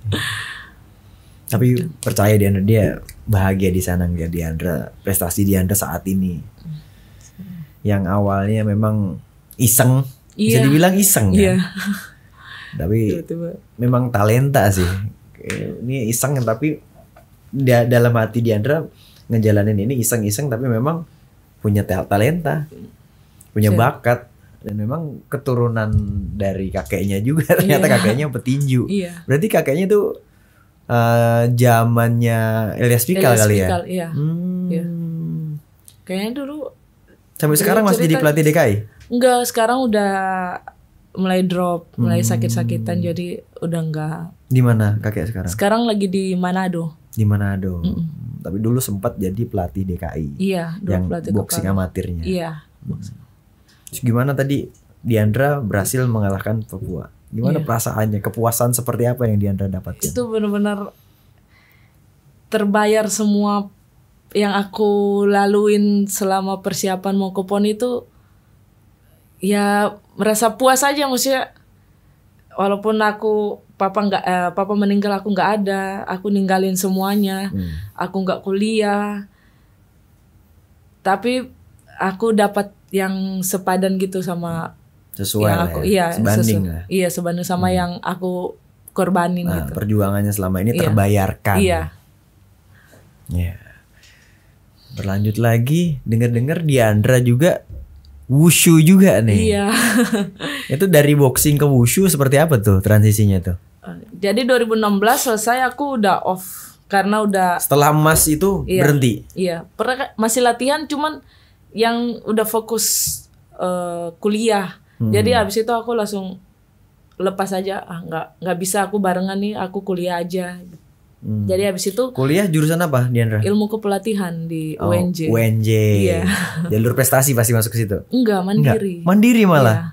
Speaker 2: Tapi percaya Diandra dia bahagia di sana nggak Diandra prestasi Diandra saat ini. Yang awalnya memang iseng, iya. bisa dibilang iseng kan. Iya. Tapi Tiba -tiba. memang talenta sih ini iseng tapi da dalam hati Diandra ngejalanin ini iseng-iseng tapi memang punya talenta punya sure. bakat dan memang keturunan dari kakeknya juga iya. ternyata yeah. kakeknya petinju yeah. berarti kakeknya tuh uh, zamannya Elias Pikal kali ya
Speaker 4: iya. Hmm.
Speaker 1: Iya. kayaknya dulu sampai sekarang masih jadi pelatih DKI enggak sekarang udah mulai drop, mulai hmm. sakit-sakitan jadi udah enggak.
Speaker 2: Di mana kakek sekarang? Sekarang
Speaker 1: lagi di Manado.
Speaker 2: Di Manado. Mm -mm. Tapi dulu sempat jadi pelatih DKI.
Speaker 4: Iya, yang pelatih boxing kepala. amatirnya. Iya. Hmm.
Speaker 2: Terus gimana tadi Diandra berhasil mengalahkan Papua? Gimana iya. perasaannya? Kepuasan seperti apa yang Diandra dapatkan? Itu
Speaker 1: benar-benar terbayar semua yang aku laluin selama persiapan mau ke PON itu ya merasa puas aja maksudnya walaupun aku papa nggak eh, papa meninggal aku nggak ada aku ninggalin semuanya hmm. aku nggak kuliah tapi aku dapat yang sepadan gitu sama
Speaker 4: sesuai yang aku ya. iya sebanding sesu, lah.
Speaker 1: iya sebanding sama hmm. yang aku korbanin nah, gitu
Speaker 2: perjuangannya selama ini yeah. terbayarkan iya yeah. berlanjut lagi dengar-dengar Diandra juga wushu juga nih. Iya. itu dari boxing ke wushu seperti apa tuh transisinya tuh?
Speaker 1: Jadi 2016 selesai aku udah off karena udah
Speaker 2: setelah emas itu iya, berhenti.
Speaker 1: Iya, pernah masih latihan cuman yang udah fokus uh, kuliah. Hmm. Jadi habis itu aku langsung lepas aja ah nggak nggak bisa aku barengan nih aku kuliah aja Hmm. Jadi habis itu
Speaker 2: kuliah jurusan apa, Diandra?
Speaker 1: Ilmu kepelatihan di oh, UNJ. UNJ.
Speaker 2: Iya. Jalur prestasi pasti masuk ke situ.
Speaker 1: Enggak, mandiri.
Speaker 2: Enggak. Mandiri malah. Iya.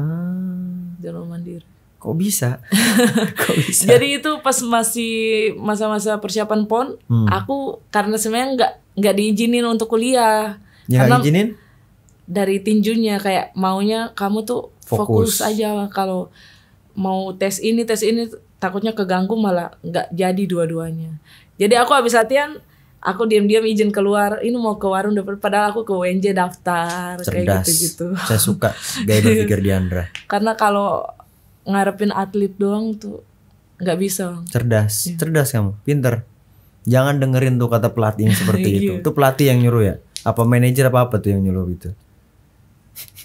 Speaker 2: Hmm.
Speaker 1: Jalur mandiri.
Speaker 2: Kok bisa? Kok bisa?
Speaker 1: Jadi itu pas masih masa-masa persiapan PON, hmm. aku karena sebenarnya enggak enggak diizinin untuk kuliah. Ya, karena diizinin? Dari tinjunya kayak maunya kamu tuh fokus, fokus aja kalau mau tes ini tes ini takutnya keganggu malah nggak jadi dua-duanya jadi aku habis latihan aku diam-diam izin keluar ini mau ke warung padahal aku ke WNJ daftar Cerdas. kayak gitu-gitu saya
Speaker 2: suka gaya berpikir Diandra
Speaker 1: karena kalau ngarepin atlet doang tuh nggak bisa
Speaker 2: cerdas ya. cerdas kamu pinter jangan dengerin tuh kata pelatih yang seperti iya. itu itu pelatih yang nyuruh ya apa manajer apa apa tuh yang nyuruh gitu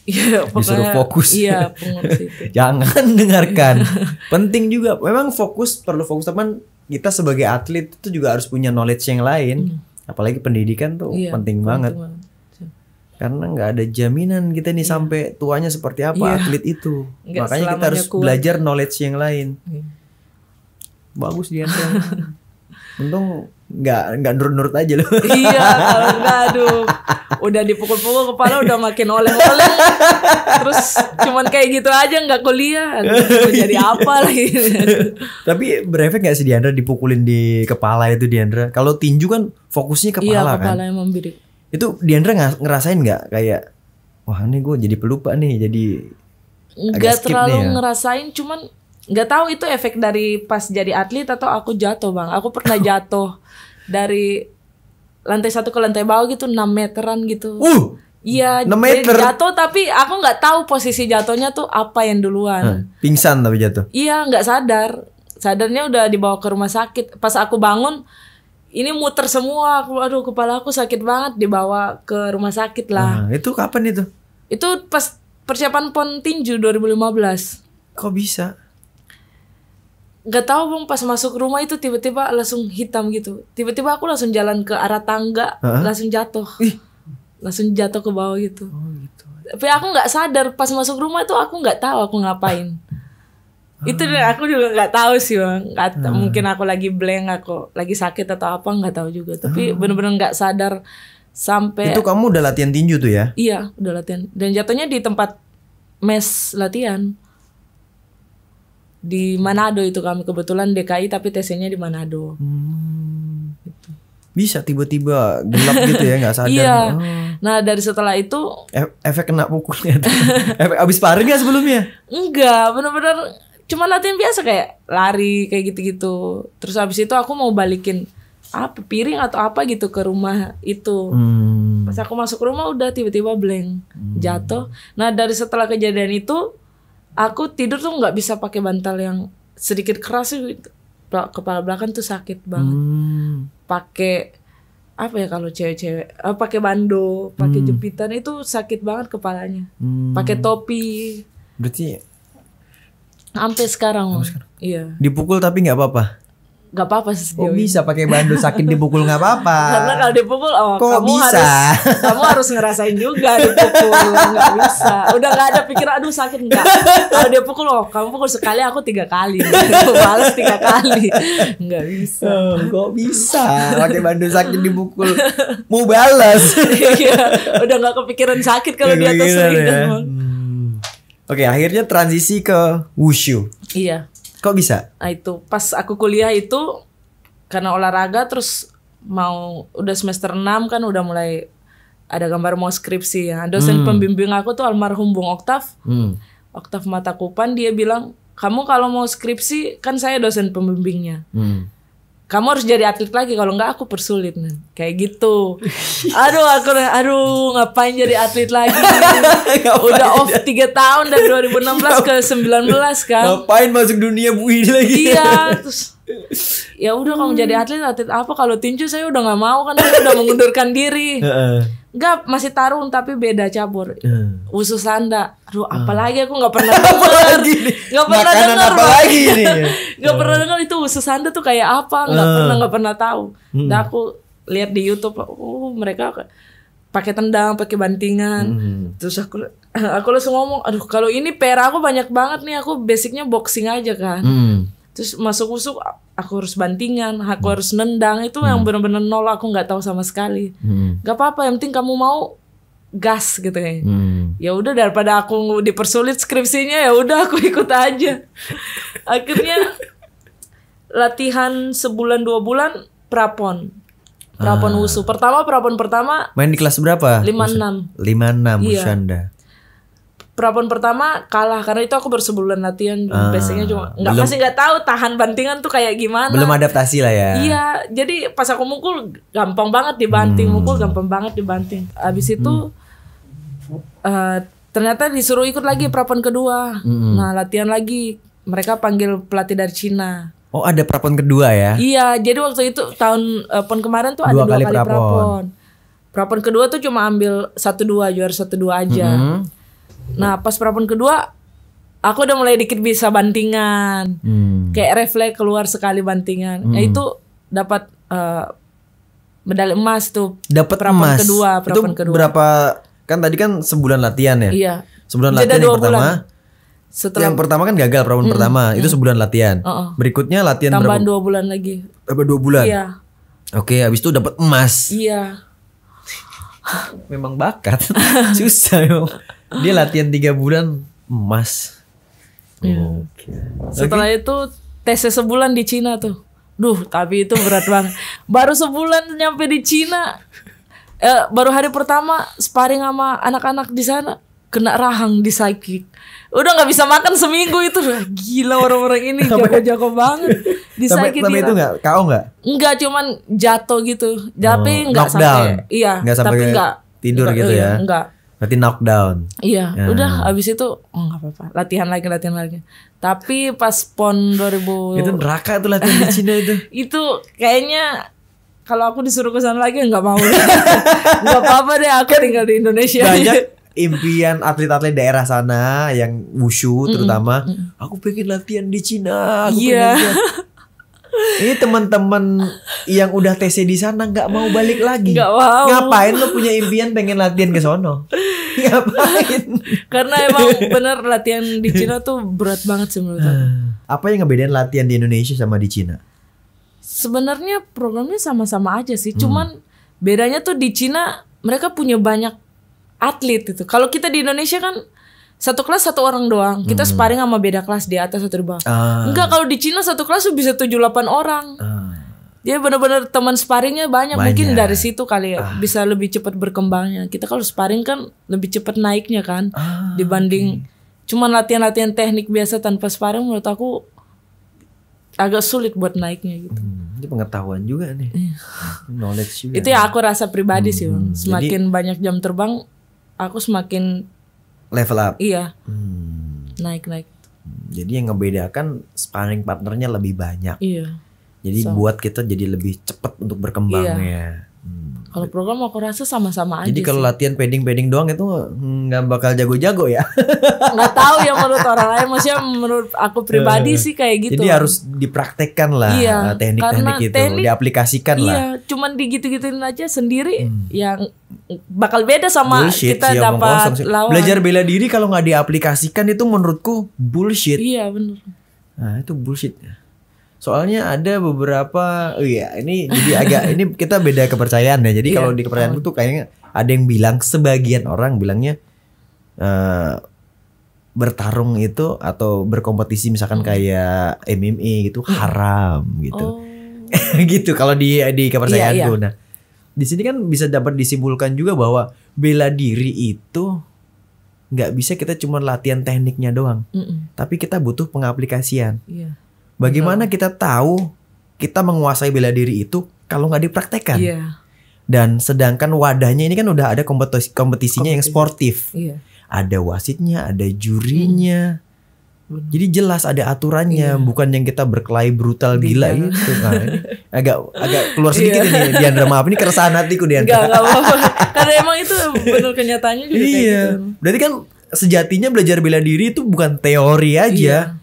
Speaker 4: Iya, disuruh fokus. Iya,
Speaker 2: Jangan dengarkan. Penting juga. Memang fokus perlu fokus teman. Kita sebagai atlet itu juga harus punya knowledge yang lain. Hmm. Apalagi pendidikan tuh ya, penting, penting banget. banget. Karena nggak ada jaminan kita nih iya. sampai tuanya seperti apa iya. atlet itu. gak Makanya kita harus kuat. belajar knowledge yang lain. Iya. Bagus dia Untung nggak nggak nurut-nurut aja loh. Iya, kalau enggak aduh.
Speaker 1: Udah dipukul-pukul kepala udah makin oleh oleh Terus cuman kayak gitu aja nggak kuliah. jadi apa lagi.
Speaker 2: Tapi berefek nggak sih Diandra dipukulin di kepala itu Diandra? Kalau tinju kan fokusnya kepala iya, kan. Iya, kepala yang membidik. Itu Diandra ngerasain nggak kayak wah ini gue jadi pelupa nih, jadi
Speaker 1: nggak terlalu nih, ya? ngerasain cuman nggak tahu itu efek dari pas jadi atlet atau aku jatuh bang aku pernah jatuh dari lantai satu ke lantai bawah gitu 6 meteran gitu uh iya meter. jatuh tapi aku nggak tahu posisi jatuhnya tuh apa yang duluan
Speaker 2: hmm, pingsan tapi jatuh
Speaker 1: iya nggak sadar sadarnya udah dibawa ke rumah sakit pas aku bangun ini muter semua aku aduh kepala aku sakit banget dibawa ke rumah sakit lah hmm, itu kapan itu itu pas persiapan pon tinju 2015 kok bisa gak tahu bang pas masuk rumah itu tiba-tiba langsung hitam gitu tiba-tiba aku langsung jalan ke arah tangga huh? langsung jatuh Ih. langsung jatuh ke bawah gitu, oh, gitu. tapi aku nggak sadar pas masuk rumah itu aku nggak tahu aku ngapain ah. itu itu aku juga nggak tahu sih bang gak, uh. Ah. mungkin aku lagi blank aku lagi sakit atau apa nggak tahu juga tapi ah. bener-bener nggak sadar sampai itu kamu udah
Speaker 2: latihan tinju tuh ya
Speaker 1: iya udah latihan dan jatuhnya di tempat mes latihan di Manado itu kami kebetulan DKI tapi TC-nya di Manado. Hmm.
Speaker 2: Bisa tiba-tiba gelap gitu ya nggak sadar. iya. Oh.
Speaker 1: Nah dari setelah itu
Speaker 2: e efek kena pukulnya. efek abis pari nggak sebelumnya?
Speaker 1: Enggak, benar-benar cuma latihan biasa kayak lari kayak gitu-gitu. Terus abis itu aku mau balikin apa piring atau apa gitu ke rumah itu.
Speaker 4: Hmm. Pas
Speaker 1: aku masuk rumah udah tiba-tiba blank hmm. jatuh. Nah dari setelah kejadian itu aku tidur tuh nggak bisa pakai bantal yang sedikit keras sih kepala belakang tuh sakit banget
Speaker 4: hmm.
Speaker 1: pakai apa ya kalau cewek-cewek uh, pakai bando pakai hmm. jepitan itu sakit banget kepalanya hmm. pakai topi berarti sampai sekarang, sampai sekarang. iya
Speaker 2: dipukul tapi nggak apa-apa nggak apa-apa sih Kok bisa pakai bandul sakit dipukul nggak apa-apa karena
Speaker 1: kalau dipukul oh Kok kamu bisa? harus kamu harus ngerasain juga dipukul nggak bisa udah nggak ada pikiran aduh sakit enggak kalau dia pukul oh kamu pukul sekali aku tiga kali aku balas tiga
Speaker 2: kali nggak bisa oh, kok bisa pakai bandul sakit dipukul mau balas iya, udah nggak
Speaker 1: kepikiran sakit kalau di atas ya. hmm.
Speaker 2: oke okay, akhirnya transisi ke wushu iya Kok bisa?
Speaker 1: Nah, itu pas aku kuliah itu karena olahraga terus mau udah semester 6 kan udah mulai ada gambar mau skripsi ya. Dosen hmm. pembimbing aku tuh almarhum Bung Oktav. Hmm. Oktav Matakupan dia bilang, "Kamu kalau mau skripsi kan saya dosen pembimbingnya." Hmm kamu harus jadi atlet lagi kalau nggak aku persulit nih kayak gitu aduh aku aduh ngapain jadi atlet lagi
Speaker 2: udah off
Speaker 1: tiga tahun dari 2016 ke 19 kan
Speaker 2: ngapain masuk dunia bui lagi iya
Speaker 1: terus ya udah kamu jadi atlet atlet apa kalau tinju saya udah nggak mau kan saya udah mengundurkan diri Enggak, masih tarung tapi beda cabur. Hmm. Usus anda, Aduh, hmm. apalagi aku nggak pernah dengar. apalagi Gak pernah Makanan dengar. Apalagi ini, gak hmm. Ah. pernah dengar itu usus anda tuh kayak apa? Gak hmm. Ah. pernah nggak pernah tahu. Hmm. Nah, aku lihat di YouTube, oh mereka pakai tendang, pakai bantingan. Hmm. Terus aku aku langsung ngomong, aduh kalau ini pera aku banyak banget nih. Aku basicnya boxing aja kan. Hmm terus masuk usuk aku harus bantingan aku hmm. harus nendang itu hmm. yang benar-benar nol aku nggak tahu sama sekali hmm. apa-apa yang penting kamu mau gas gitu ya hmm. ya udah daripada aku dipersulit skripsinya ya udah aku ikut aja akhirnya latihan sebulan dua bulan prapon prapon ah. pertama prapon pertama
Speaker 2: main di kelas berapa lima enam lima enam Musanda iya.
Speaker 1: Prapon pertama kalah karena itu aku bersebulan latihan uh, ah, basicnya cuma nggak masih nggak tahu tahan bantingan tuh kayak gimana belum
Speaker 2: adaptasi lah ya iya
Speaker 1: jadi pas aku mukul gampang banget dibanting hmm. mukul gampang banget dibanting abis hmm. itu hmm. uh, ternyata disuruh ikut lagi prapon kedua hmm. nah latihan lagi mereka panggil pelatih dari Cina
Speaker 2: oh ada prapon kedua ya
Speaker 1: iya jadi waktu itu tahun uh, eh, pon kemarin tuh dua ada dua kali, kali prapon. prapon kedua tuh cuma ambil satu dua juara satu dua aja hmm Nah pas perapun kedua aku udah mulai dikit bisa bantingan, hmm. kayak refleks keluar sekali bantingan. Eh, hmm. Nah itu dapat uh, medali emas tuh. Dapat emas. Kedua, itu kedua. berapa?
Speaker 2: Kan tadi kan sebulan latihan ya. Iya. Sebulan Jadi latihan yang pertama. Setelah yang pertama kan gagal perapun mm, pertama mm, itu hmm. sebulan latihan. Uh, uh. Berikutnya latihan tambahan berapa? dua
Speaker 1: bulan lagi.
Speaker 2: Tambah dua bulan. Iya. Oke, habis itu dapat emas. Iya. memang bakat. Susah yo dia latihan tiga bulan emas yeah. okay. setelah
Speaker 1: okay. itu tesnya sebulan di Cina tuh duh tapi itu berat banget baru sebulan nyampe di Cina eh, baru hari pertama sparring sama anak-anak di sana kena rahang di psychic udah nggak bisa makan seminggu itu gila orang-orang ini jago-jago banget di psychic tapi itu nggak kau nggak nggak cuman jatuh gitu tapi oh, nggak oh, sampai iya gak sampai tapi nggak tidur gitu iya, ya enggak
Speaker 2: berarti knockdown iya hmm. udah habis
Speaker 1: itu oh nggak apa-apa latihan lagi latihan lagi tapi pas pon 2000 itu neraka itu latihan di Cina itu itu kayaknya kalau aku disuruh ke sana lagi nggak mau nggak apa-apa deh aku kan tinggal di Indonesia
Speaker 2: banyak impian atlet-atlet daerah sana yang wushu terutama mm -mm. aku pengen latihan di Cina aku yeah. pengen ini teman-teman yang udah TC di sana nggak mau balik lagi. Gak mau. Ngapain lo punya impian pengen latihan ke sono? ngapain? Karena emang bener latihan di Cina tuh berat banget sih menurut aku. Ah. Apa yang ngebedain latihan di Indonesia sama di
Speaker 3: Cina?
Speaker 1: Sebenarnya programnya sama-sama aja sih, hmm. cuman bedanya tuh di Cina mereka punya banyak atlet itu. Kalau kita di Indonesia kan satu kelas satu orang doang. Kita hmm. sparing sama beda kelas di atas atau di bawah.
Speaker 4: Uh. Enggak
Speaker 1: kalau di Cina satu kelas tuh bisa tujuh delapan orang. Uh dia benar-benar teman sparringnya banyak. banyak mungkin dari situ kali ya ah. bisa lebih cepat berkembangnya kita kalau sparring kan lebih cepat naiknya kan ah, dibanding okay. cuman latihan-latihan teknik biasa tanpa sparring menurut aku agak sulit buat naiknya gitu hmm,
Speaker 2: itu pengetahuan juga nih iya. knowledge juga itu ya aku rasa pribadi hmm, sih bang hmm, semakin
Speaker 1: jadi, banyak jam terbang aku semakin
Speaker 2: level up iya naik naik naik jadi yang ngebedakan sparring partnernya lebih banyak iya jadi so. buat kita jadi lebih cepat untuk berkembangnya. iya.
Speaker 1: Hmm. Kalau program aku rasa sama-sama aja. Jadi kalau
Speaker 2: latihan pending-pending doang itu nggak bakal jago-jago ya?
Speaker 1: Nggak tahu ya menurut orang lain, maksudnya menurut aku pribadi eh, sih kayak gitu. Jadi harus
Speaker 2: dipraktekkan lah teknik iya, teknik-teknik itu, teknik, diaplikasikan iya, lah.
Speaker 1: Cuman digitu-gituin aja sendiri hmm. yang bakal beda sama bullshit, kita dapat lawan. Belajar
Speaker 2: bela diri kalau nggak diaplikasikan itu menurutku bullshit. Iya benar. Nah itu bullshit. Soalnya ada beberapa, oh iya ini jadi agak ini kita beda kepercayaan ya. Jadi yeah. kalau di kepercayaan itu kayaknya ada yang bilang sebagian orang bilangnya uh, bertarung itu atau berkompetisi misalkan hmm. kayak MMA gitu hmm. haram gitu. Oh. gitu kalau di di kepercayaan yeah, iya. yeah. Nah, di sini kan bisa dapat disimpulkan juga bahwa bela diri itu nggak bisa kita cuma latihan tekniknya doang, mm -mm. tapi kita butuh pengaplikasian. Yeah. Bagaimana Betul. kita tahu kita menguasai bela diri itu kalau nggak dipraktekkan? Yeah. Dan sedangkan wadahnya ini kan udah ada kompetisi kompetisinya Kompetisi. yang sportif. Yeah. Ada wasitnya, ada jurinya. Hmm. Jadi jelas ada aturannya, iya. bukan yang kita berkelahi brutal gila itu. Nah, ini agak agak keluar sedikit iya. nih Diandra maaf ini keresahan hatiku Diandra. Enggak, enggak apa-apa.
Speaker 1: Karena emang itu benar kenyataannya juga Iya. kayak gitu.
Speaker 2: Berarti kan sejatinya belajar bela diri itu bukan teori aja. Iya.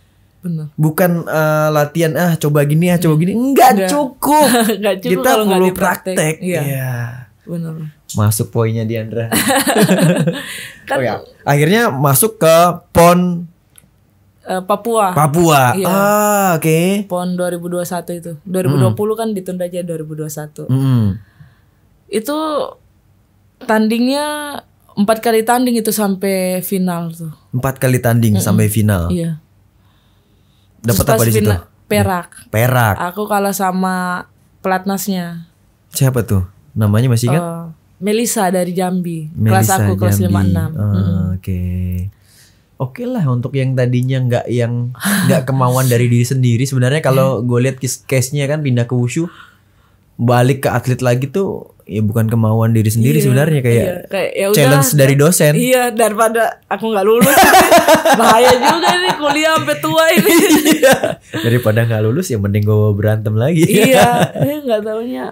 Speaker 2: Bener. Bukan uh, latihan ah coba gini ah coba gini enggak cukup.
Speaker 1: cukup. Kita perlu praktek. Iya. Ya.
Speaker 2: Masuk poinnya Diandra.
Speaker 1: kan, oh ya.
Speaker 2: Akhirnya masuk ke PON
Speaker 1: uh, Papua. Papua. Iya. Ah, oke. Okay. PON 2021 itu. 2020 mm. kan ditunda aja 2021. Mm. Itu tandingnya empat kali tanding itu sampai final tuh.
Speaker 2: Empat kali tanding mm sampai final. Iya dapat apa di situ perak perak
Speaker 1: aku kalah sama pelatnasnya
Speaker 2: siapa tuh namanya masih ingat uh,
Speaker 1: eh, Melisa dari Jambi Melisa kelas aku Jambi. kelas lima enam ah,
Speaker 2: oke oke lah untuk yang tadinya nggak yang nggak kemauan dari diri sendiri sebenarnya kalau gue lihat case-nya kan pindah ke wushu balik ke atlet lagi tuh ya bukan kemauan diri sendiri iya, sebenarnya kayak, iya, kayak ya challenge dari dosen.
Speaker 1: Iya, daripada aku nggak lulus. bahaya juga nih kuliah sampai tua ini. iya.
Speaker 2: Daripada nggak lulus ya mending gue berantem lagi. iya, eh,
Speaker 1: nggak tahunya.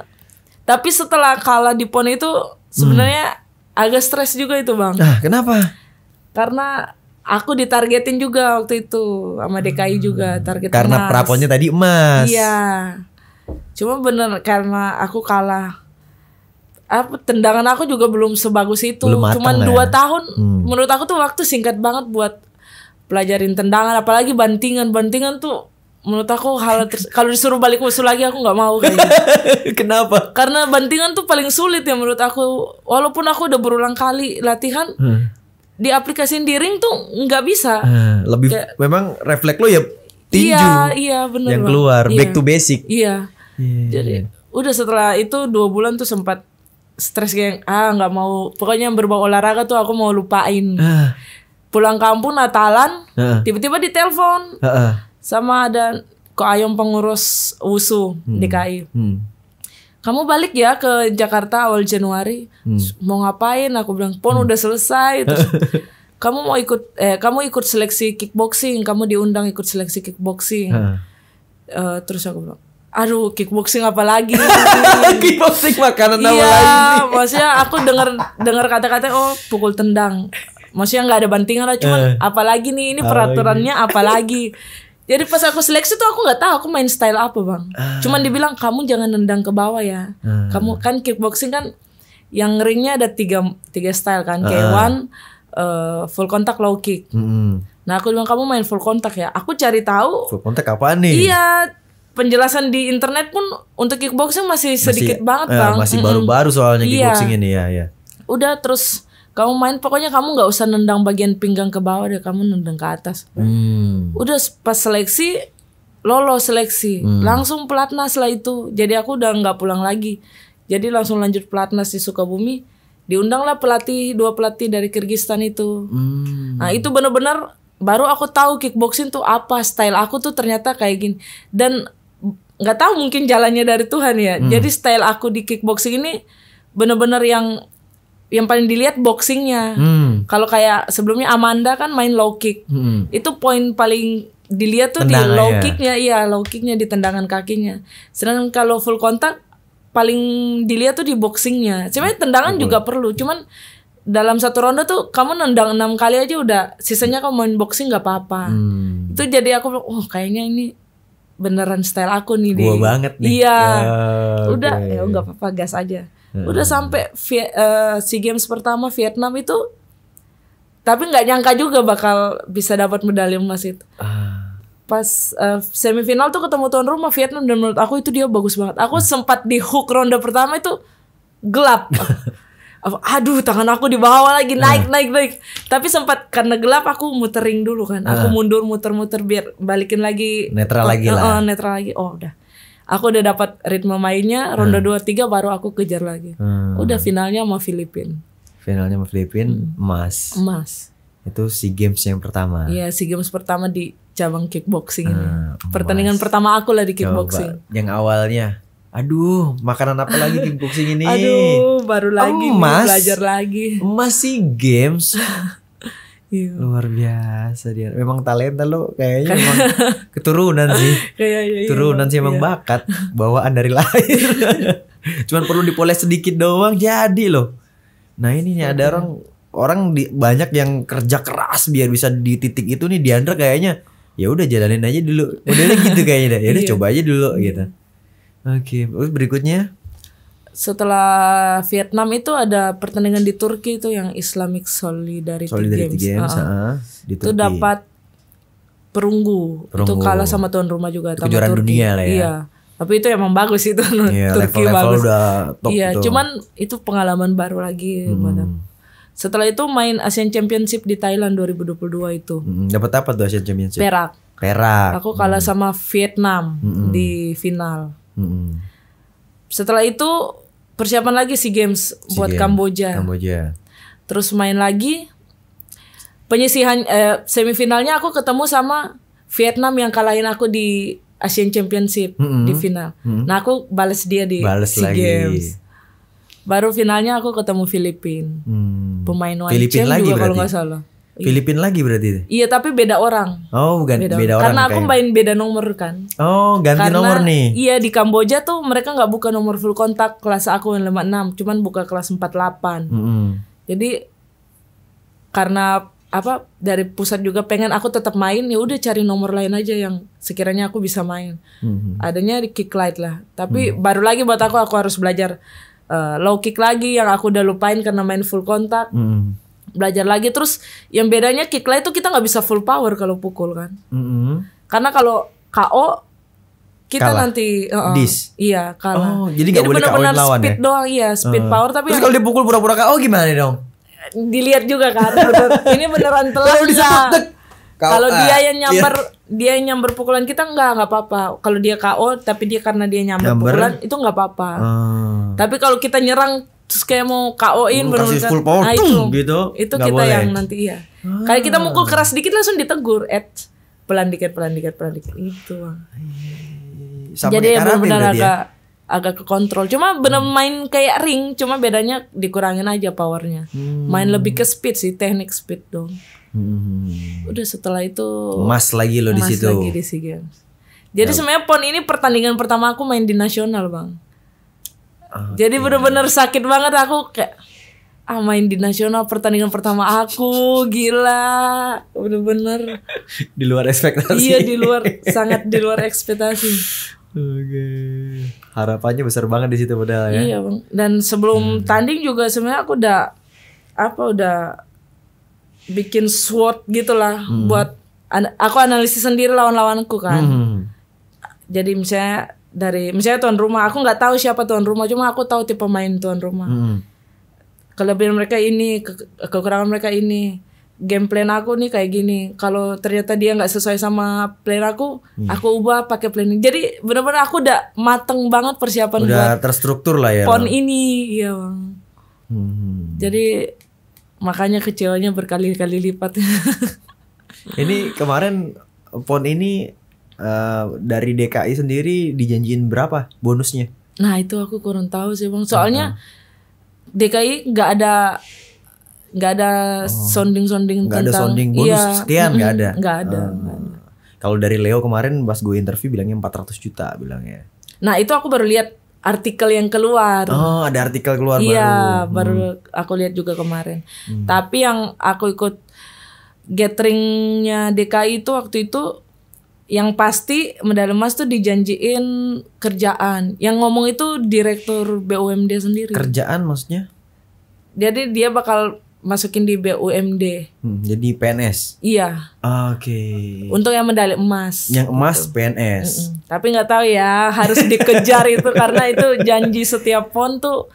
Speaker 1: Tapi setelah kalah di PON itu sebenarnya hmm. agak stres juga itu, Bang. Nah, kenapa? Karena aku ditargetin juga waktu itu sama DKI hmm. juga target Karena emas. praponnya
Speaker 2: tadi emas. Iya
Speaker 1: cuma bener karena aku kalah apa tendangan aku juga belum sebagus itu belum cuman ya? dua tahun hmm. menurut aku tuh waktu singkat banget buat pelajarin tendangan apalagi bantingan bantingan tuh menurut aku hal kalau disuruh balik musuh lagi aku nggak mau kayaknya.
Speaker 2: Kenapa?
Speaker 1: Karena bantingan tuh paling sulit ya menurut aku. Walaupun aku udah berulang kali latihan, hmm. di aplikasi di ring tuh nggak bisa. Hmm,
Speaker 2: lebih Kayak, memang refleks lo ya
Speaker 1: tinju iya, iya, bener yang keluar iya. back to basic iya yeah.
Speaker 4: Iya, jadi iya.
Speaker 1: udah setelah itu dua bulan tuh sempat stres kayak ah nggak mau pokoknya yang berbau olahraga tuh aku mau lupain Uh. pulang kampung Natalan uh. tiba-tiba ditelepon uh -uh. sama ada kok ayam pengurus USU hmm. DKI hmm. kamu balik ya ke Jakarta awal Januari hmm. mau ngapain aku bilang pon hmm. udah selesai terus kamu mau ikut eh kamu ikut seleksi kickboxing kamu diundang ikut seleksi kickboxing hmm. uh, terus aku bilang aduh kickboxing apa lagi
Speaker 2: kickboxing makanan
Speaker 1: apa iya, maksudnya aku dengar dengar kata-kata oh pukul tendang maksudnya nggak ada bantingan lah cuman eh, apalagi nih ini peraturannya apa lagi? Jadi pas aku seleksi tuh aku nggak tahu aku main style apa bang. Uh. Cuman dibilang kamu jangan nendang ke bawah ya. Uh. Kamu kan kickboxing kan yang ringnya ada tiga tiga style kan, uh. Ah. K1, uh, full kontak low kick. Hmm. Nah aku bilang kamu main full kontak ya. Aku cari tahu.
Speaker 2: Full kontak apa nih? Iya
Speaker 1: penjelasan di internet pun untuk kickboxing masih sedikit masih, banget eh, bang. masih baru-baru mm -hmm. soalnya iya. kickboxing
Speaker 2: ini ya.
Speaker 4: ya.
Speaker 1: Udah terus kamu main pokoknya kamu nggak usah nendang bagian pinggang ke bawah deh kamu nendang ke atas.
Speaker 4: Hmm.
Speaker 1: Udah pas seleksi lolos seleksi hmm. langsung pelatnas lah itu. Jadi aku udah nggak pulang lagi. Jadi langsung lanjut pelatnas di Sukabumi diundanglah pelatih dua pelatih dari Kyrgyzstan itu hmm. nah itu benar-benar baru aku tahu kickboxing tuh apa style aku tuh ternyata kayak gini dan nggak tahu mungkin jalannya dari Tuhan ya hmm. jadi style aku di kickboxing ini benar-benar yang yang paling dilihat boxingnya hmm. kalau kayak sebelumnya Amanda kan main low kick hmm. itu poin paling dilihat tuh Tendangan di low ya. kicknya iya low kicknya di tendangan kakinya sedangkan kalau full kontak paling dilihat tuh di boxingnya. Sebenarnya tendangan Betul. juga perlu, cuman dalam satu ronde tuh kamu nendang enam kali aja udah sisanya kamu main boxing nggak apa-apa.
Speaker 3: Hmm.
Speaker 1: Itu jadi aku oh kayaknya ini beneran style aku nih deh. Gua banget
Speaker 3: nih. Iya. Oh, udah, okay. ya nggak
Speaker 1: apa-apa gas aja. Hmm. Udah sampai uh, si games pertama Vietnam itu, tapi nggak nyangka juga bakal bisa dapat medali emas itu. Ah pas uh, semifinal tuh ketemu tuan rumah Vietnam dan menurut aku itu dia bagus banget. Aku sempat di hook ronde pertama itu gelap. Aduh tangan aku di bawah lagi eh. naik uh. naik naik. Tapi sempat karena gelap aku mutering dulu kan. Aku eh. mundur muter-muter biar balikin lagi netral lagi oh, lah. Uh, netral lagi. Oh udah. Aku udah dapat ritme mainnya ronde hmm. dua tiga baru aku kejar lagi. Hmm. Udah finalnya sama Filipin.
Speaker 2: Finalnya sama Filipin hmm. emas. Emas. Itu SEA Games yang pertama.
Speaker 1: Iya, SEA Games pertama di cabang kickboxing ini. Hmm, Pertandingan pertama aku lah di kickboxing.
Speaker 2: Coba. Yang awalnya, aduh makanan apa lagi kickboxing ini? aduh
Speaker 4: baru lagi emas, nih, belajar
Speaker 2: lagi. Emas games. iya. Luar biasa dia. Memang talenta lo kayaknya memang keturunan sih.
Speaker 4: Kayaknya iya. iya, iya. Turunan sih emang iya. bakat
Speaker 2: bawaan dari lahir. Cuman perlu dipoles sedikit doang jadi loh. Nah ini nih ada iya. orang orang di, banyak yang kerja keras biar bisa di titik itu nih Diandra kayaknya ya udah jalanin aja dulu udah gitu kayaknya ya udah iya. coba aja dulu gitu oke okay. terus berikutnya
Speaker 1: setelah Vietnam itu ada pertandingan di Turki itu yang Islamic Solidarity, Solidarity Games, Games uh, itu dapat perunggu. perunggu itu kalah sama tuan rumah juga kejuaraan Turki. dunia lah ya iya. tapi itu emang bagus itu iya, Turki level -level bagus iya itu. cuman itu pengalaman baru lagi hmm. Setelah itu main Asian Championship di Thailand 2022 itu. Hmm,
Speaker 2: dapat apa tuh Asian Championship? Perak. Perak.
Speaker 1: Aku kalah hmm. sama Vietnam hmm. di final. Hmm. Setelah itu persiapan lagi si Games sea buat Games. Kamboja.
Speaker 2: Kamboja. Terus
Speaker 1: main lagi penyisihan eh, semifinalnya aku ketemu sama Vietnam yang kalahin aku di Asian Championship mm -hmm. di final. Mm -hmm. Nah aku balas dia di SEA lagi. Games. Baru finalnya aku ketemu Filipin. Hmm. Pemain YCM Filipin lagi juga kalau nggak salah. Iya. Filipin lagi berarti? Iya tapi beda orang.
Speaker 2: Oh bukan beda, beda orang. Karena aku kayak. main
Speaker 1: beda nomor kan.
Speaker 2: Oh ganti Karena, nomor nih.
Speaker 1: Iya di Kamboja tuh mereka nggak buka nomor full kontak kelas aku yang 56 cuman buka kelas 48. Mm -hmm. Jadi karena apa dari pusat juga pengen aku tetap main ya udah cari nomor lain aja yang sekiranya aku bisa main mm -hmm. adanya di kick light lah tapi mm -hmm. baru lagi buat aku aku harus belajar uh, low kick lagi yang aku udah lupain karena main full kontak. Mm. Belajar lagi terus yang bedanya kick lah itu kita nggak bisa full power kalau pukul kan. Mm. Karena kalau KO kita kalah. nanti uh, Dis. iya kalah. Oh, jadi nggak boleh KO lawan ya? speed doang iya, speed uh. power tapi Terus kalau dipukul pura-pura
Speaker 2: KO gimana dong?
Speaker 1: Dilihat juga kan. ini beneran telat.
Speaker 4: Kalau dia yang iya. nyamber dia,
Speaker 1: dia yang nyamber pukulan kita enggak nggak apa-apa. Kalau dia KO tapi dia karena dia nyamber, nyamber. pukulan itu nggak apa-apa. Hmm. Tapi kalau kita nyerang terus kayak mau KO-in benar hmm, kan, full power nah, itu, gitu.
Speaker 2: Itu kita boleh. yang nanti
Speaker 1: ya. Hmm. Kayak kita ah. mukul keras dikit langsung ditegur, et pelan dikit pelan dikit pelan dikit itu.
Speaker 3: Sama Jadi ya benar-benar ya? agak
Speaker 1: agak ke kontrol. Cuma bener hmm. main kayak ring, cuma bedanya dikurangin aja powernya. Hmm. Main lebih ke speed sih, teknik speed dong. Hmm. Udah setelah itu mas lagi lo di situ. lagi di SEA Games. Jadi ya. sebenarnya PON ini pertandingan pertama aku main di nasional, Bang. Okay. Jadi bener-bener sakit banget aku kayak ah main di nasional pertandingan pertama aku gila bener-bener
Speaker 2: di luar ekspektasi iya di luar
Speaker 1: sangat di luar ekspektasi
Speaker 2: Oke. Harapannya besar banget di situ modal ya. Iya,
Speaker 1: Bang. Dan sebelum hmm. tanding juga sebenarnya aku udah apa udah bikin SWOT gitulah hmm. buat an aku analisis sendiri lawan-lawanku kan. Hmm, hmm, hmm. Jadi misalnya dari misalnya tuan rumah, aku nggak tahu siapa tuan rumah, cuma aku tahu tipe main tuan rumah. Hmm, hmm. Kelebihan mereka ini, ke kekurangan mereka ini. Game plan aku nih kayak gini. Kalau ternyata dia nggak sesuai sama plan aku, hmm. aku ubah pakai plan ini. Jadi benar-benar aku udah mateng banget persiapan udah buat
Speaker 2: terstruktur lah ya. Pon
Speaker 1: ini, iya bang.
Speaker 2: Hmm.
Speaker 1: Jadi makanya kecewanya berkali-kali lipat.
Speaker 2: ini kemarin pon ini uh, dari DKI sendiri dijanjiin berapa bonusnya?
Speaker 1: Nah itu aku kurang tahu sih bang. Soalnya uh -huh. DKI nggak ada nggak ada oh. sounding sounding sounding nggak ada sounding bonus iya, sekian nggak ada nggak ada, uh,
Speaker 2: kalau dari Leo kemarin pas gue interview bilangnya 400 juta bilangnya
Speaker 1: nah itu aku baru lihat artikel yang keluar. Oh,
Speaker 2: ada artikel keluar iya,
Speaker 1: baru. Iya, hmm. aku lihat juga kemarin. Hmm. Tapi yang aku ikut gatheringnya DKI itu waktu itu yang pasti medali emas tuh dijanjiin kerjaan. Yang ngomong itu direktur BUMD sendiri.
Speaker 2: Kerjaan maksudnya?
Speaker 1: Jadi dia bakal masukin di BUMD.
Speaker 2: Hmm, jadi PNS. Iya. Oke. Okay. Untuk
Speaker 1: yang medali emas. Yang
Speaker 2: emas gitu. PNS. Mm -mm.
Speaker 1: Tapi nggak tahu ya, harus dikejar itu karena itu janji setiap pon tuh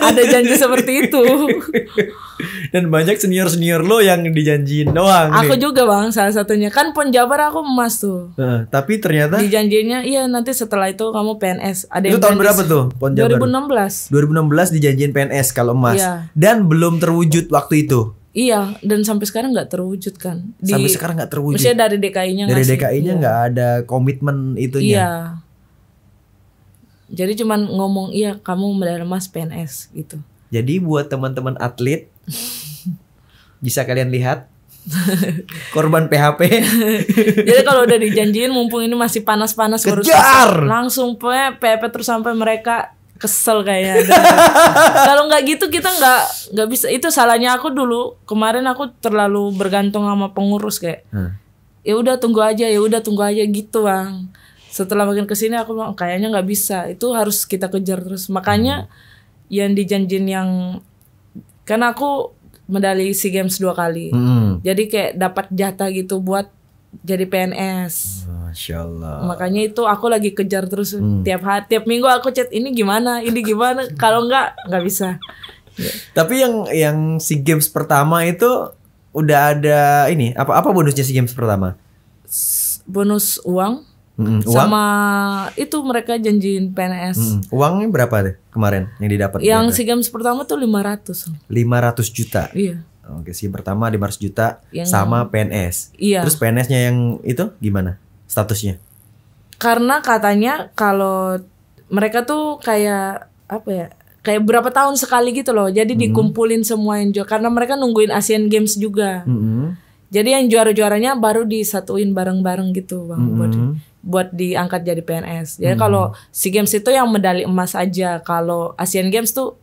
Speaker 1: ada janji seperti itu.
Speaker 2: dan banyak senior senior lo yang dijanjiin doang aku nih.
Speaker 1: juga bang salah satunya kan ponjabar aku emas tuh
Speaker 2: uh, tapi ternyata
Speaker 1: dijanjinya iya nanti setelah itu kamu PNS ada itu tahun PNS. berapa tuh jabar 2016
Speaker 2: 2016 dijanjiin PNS kalau emas yeah. dan belum terwujud waktu itu
Speaker 1: Iya, dan sampai sekarang nggak terwujud kan. Di, sampai sekarang nggak terwujud. Maksudnya dari DKI-nya Dari DKI-nya nggak
Speaker 2: iya. ada komitmen itunya. Iya.
Speaker 1: Jadi cuman ngomong iya kamu medali emas PNS gitu.
Speaker 2: Jadi buat teman-teman atlet Bisa kalian lihat korban PHP. Jadi
Speaker 1: kalau udah dijanjiin mumpung ini masih panas-panas Kejar langsung PHP terus sampai mereka kesel kayaknya. Kalau nggak gitu kita nggak nggak bisa. Itu salahnya aku dulu. Kemarin aku terlalu bergantung sama pengurus kayak. Hmm. Ya udah tunggu aja, ya udah tunggu aja gitu bang. Setelah makin kesini aku bilang kayaknya nggak bisa. Itu harus kita kejar terus. Makanya hmm. yang dijanjin yang karena aku medali SEA Games dua kali. Hmm. Jadi kayak dapat jatah gitu buat jadi PNS.
Speaker 2: Masya Allah.
Speaker 1: Makanya itu aku lagi kejar terus hmm. tiap hari, tiap minggu aku chat ini gimana, ini gimana. Kalau enggak nggak bisa.
Speaker 2: Ya. Tapi yang yang SEA Games pertama itu udah ada ini apa apa bonusnya SEA Games pertama?
Speaker 1: Bonus uang
Speaker 2: Mm, uang? Sama
Speaker 1: itu mereka janjiin PNS. Mm,
Speaker 2: uangnya berapa deh kemarin yang didapat? Yang si
Speaker 1: games pertama tuh 500.
Speaker 2: 500 juta. Iya. Oke, si pertama 500 juta yang... sama PNS. Iya. Terus PNS-nya yang itu gimana statusnya?
Speaker 1: Karena katanya kalau mereka tuh kayak apa ya? Kayak berapa tahun sekali gitu loh. Jadi mm. dikumpulin semua yang juga karena mereka nungguin Asian Games juga. -hmm. Jadi yang juara-juaranya baru disatuin bareng-bareng gitu, Bang. Mm -hmm buat diangkat jadi PNS. Jadi hmm. kalau SEA Games itu yang medali emas aja, kalau Asian Games tuh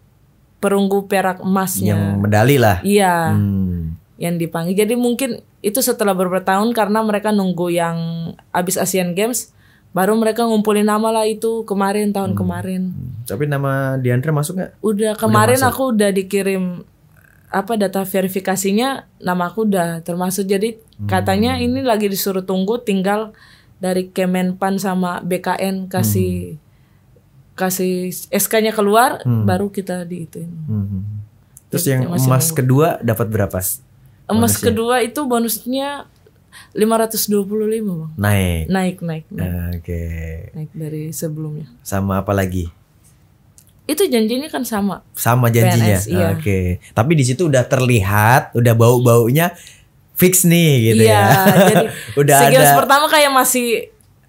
Speaker 1: perunggu perak emasnya. Yang medali lah. Iya. Hmm. Yang dipanggil. Jadi mungkin itu setelah beberapa tahun karena mereka nunggu yang habis Asian Games baru mereka ngumpulin nama lah itu kemarin tahun hmm. kemarin. Hmm.
Speaker 2: Tapi nama Diandra masuk nggak?
Speaker 1: Udah kemarin udah aku udah dikirim apa data verifikasinya nama aku udah termasuk jadi hmm. katanya ini lagi disuruh tunggu tinggal dari Kemenpan sama BKN kasih hmm. kasih SK-nya keluar hmm. baru kita itu.
Speaker 4: Hmm.
Speaker 2: Terus yang emas nunggu. kedua dapat berapa? Emas bonusnya?
Speaker 1: kedua itu bonusnya 525 bang.
Speaker 2: Naik. Naik naik. naik. Oke. Okay. Naik
Speaker 1: dari sebelumnya.
Speaker 2: Sama apa lagi?
Speaker 1: Itu janjinya kan sama.
Speaker 2: Sama janjinya. iya. Oke. Okay. Tapi di situ udah terlihat, udah bau baunya fix nih gitu iya, ya. jadi udah si ada. pertama
Speaker 1: kayak masih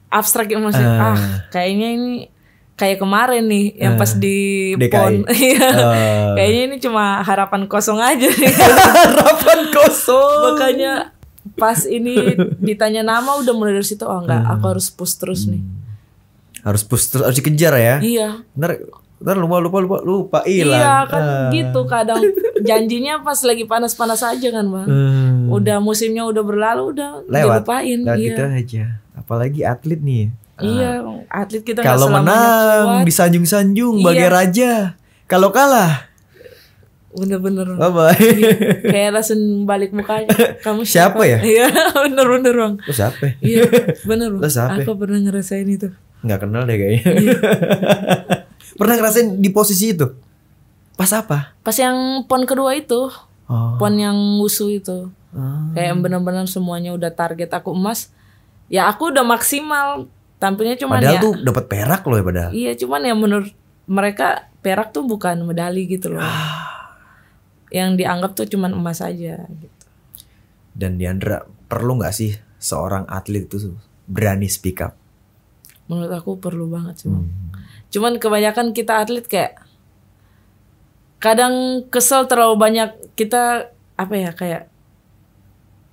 Speaker 1: abstrak ya masih uh, ah kayaknya ini kayak kemarin nih yang uh, pas ah, di DKI. pon uh. Iya. Ah. kayaknya ini cuma harapan kosong aja harapan kosong makanya pas ini ditanya nama udah mulai dari situ oh enggak uh. aku harus push terus nih
Speaker 2: hmm. harus push terus harus dikejar ya iya ntar ntar lupa lupa lupa lupa ilang iya kan uh. gitu
Speaker 1: kadang janjinya pas lagi panas-panas aja kan bang
Speaker 2: hmm. Hmm.
Speaker 1: Udah musimnya udah berlalu udah Lewat. dilupain. Iya. gitu
Speaker 2: aja. Apalagi atlet nih. Ah. Iya,
Speaker 1: uh, atlet kita kalau
Speaker 2: menang bisa disanjung-sanjung iya. bagai raja. Kalau kalah
Speaker 1: bener-bener
Speaker 2: bye bye iya,
Speaker 1: kayak langsung balik mukanya kamu siapa, siapa ya iya bener bener bang lo siapa iya bener lu siapa aku pernah ngerasain itu
Speaker 2: nggak kenal deh kayaknya iya. pernah ngerasain di posisi itu pas apa
Speaker 1: pas yang pon kedua itu oh. pon yang musuh itu Hmm. Kayak benar-benar semuanya udah target aku emas. Ya aku udah maksimal tampilnya cuman padahal ya, tuh
Speaker 2: dapat perak loh ya padahal.
Speaker 1: Iya, cuman ya menurut mereka perak tuh bukan medali gitu loh. Ah. yang dianggap tuh cuman emas aja gitu.
Speaker 2: Dan Diandra perlu nggak sih seorang atlet itu berani speak up?
Speaker 1: Menurut aku perlu banget sih. Hmm. Cuman kebanyakan kita atlet kayak kadang kesel terlalu banyak kita apa ya kayak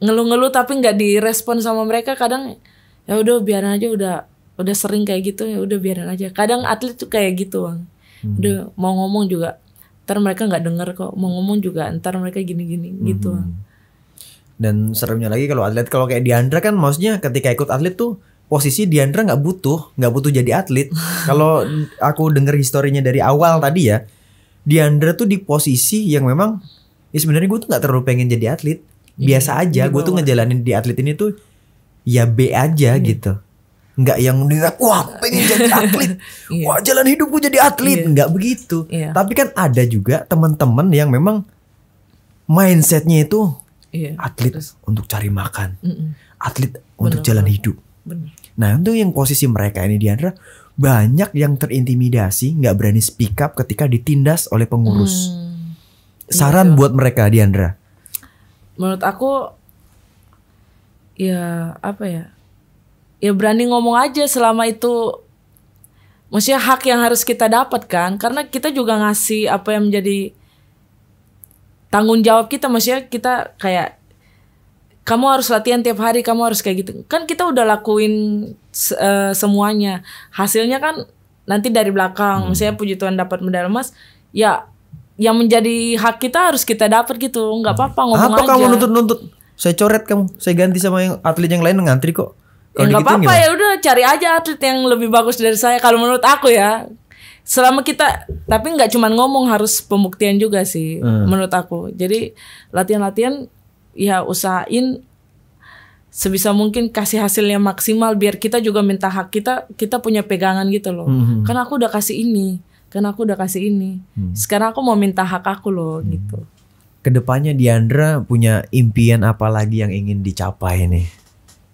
Speaker 1: ngeluh-ngeluh tapi nggak direspon sama mereka kadang ya udah biarin aja udah udah sering kayak gitu ya udah biarin aja kadang atlet tuh kayak gitu bang hmm. udah mau ngomong juga ntar mereka nggak denger kok mau ngomong juga ntar mereka gini-gini gitu, hmm. gitu bang
Speaker 2: dan seremnya lagi kalau atlet kalau kayak Diandra kan maksudnya ketika ikut atlet tuh posisi Diandra nggak butuh nggak butuh jadi atlet kalau aku denger historinya dari awal tadi ya Diandra tuh di posisi yang memang ya sebenarnya gue tuh nggak terlalu pengen jadi atlet Iya, biasa aja gue tuh ngejalanin di atlet ini tuh ya B aja hmm. gitu nggak yang wah aku pengen jadi atlet yeah. wah jalan hidupku jadi atlet yeah. nggak begitu yeah. tapi kan ada juga teman-teman yang memang mindsetnya itu
Speaker 4: yeah. atlet Terus.
Speaker 2: untuk cari makan mm -mm. atlet bener, untuk jalan hidup bener. nah untuk yang posisi mereka ini Diandra banyak yang terintimidasi nggak berani speak up ketika ditindas oleh pengurus hmm. Iya saran yeah. buat mereka Diandra
Speaker 1: menurut aku ya apa ya ya berani ngomong aja selama itu maksudnya hak yang harus kita dapatkan karena kita juga ngasih apa yang menjadi tanggung jawab kita maksudnya kita kayak kamu harus latihan tiap hari kamu harus kayak gitu kan kita udah lakuin uh, semuanya hasilnya kan nanti dari belakang hmm. misalnya puji Tuhan dapat medali emas ya yang menjadi hak kita harus kita dapat gitu nggak apa-apa ngomong apa aja. kamu
Speaker 2: nuntut-nuntut saya coret kamu saya ganti sama yang atlet yang lain ngantri kok ya, nggak apa-apa ya
Speaker 1: udah cari aja atlet yang lebih bagus dari saya kalau menurut aku ya selama kita tapi nggak cuma ngomong harus pembuktian juga sih hmm. menurut aku jadi latihan-latihan ya usahain sebisa mungkin kasih hasilnya maksimal biar kita juga minta hak kita kita punya pegangan gitu loh hmm. kan aku udah kasih ini karena aku udah kasih ini hmm. sekarang aku mau minta hak aku loh hmm. gitu
Speaker 2: kedepannya Diandra punya impian apa lagi yang ingin dicapai nih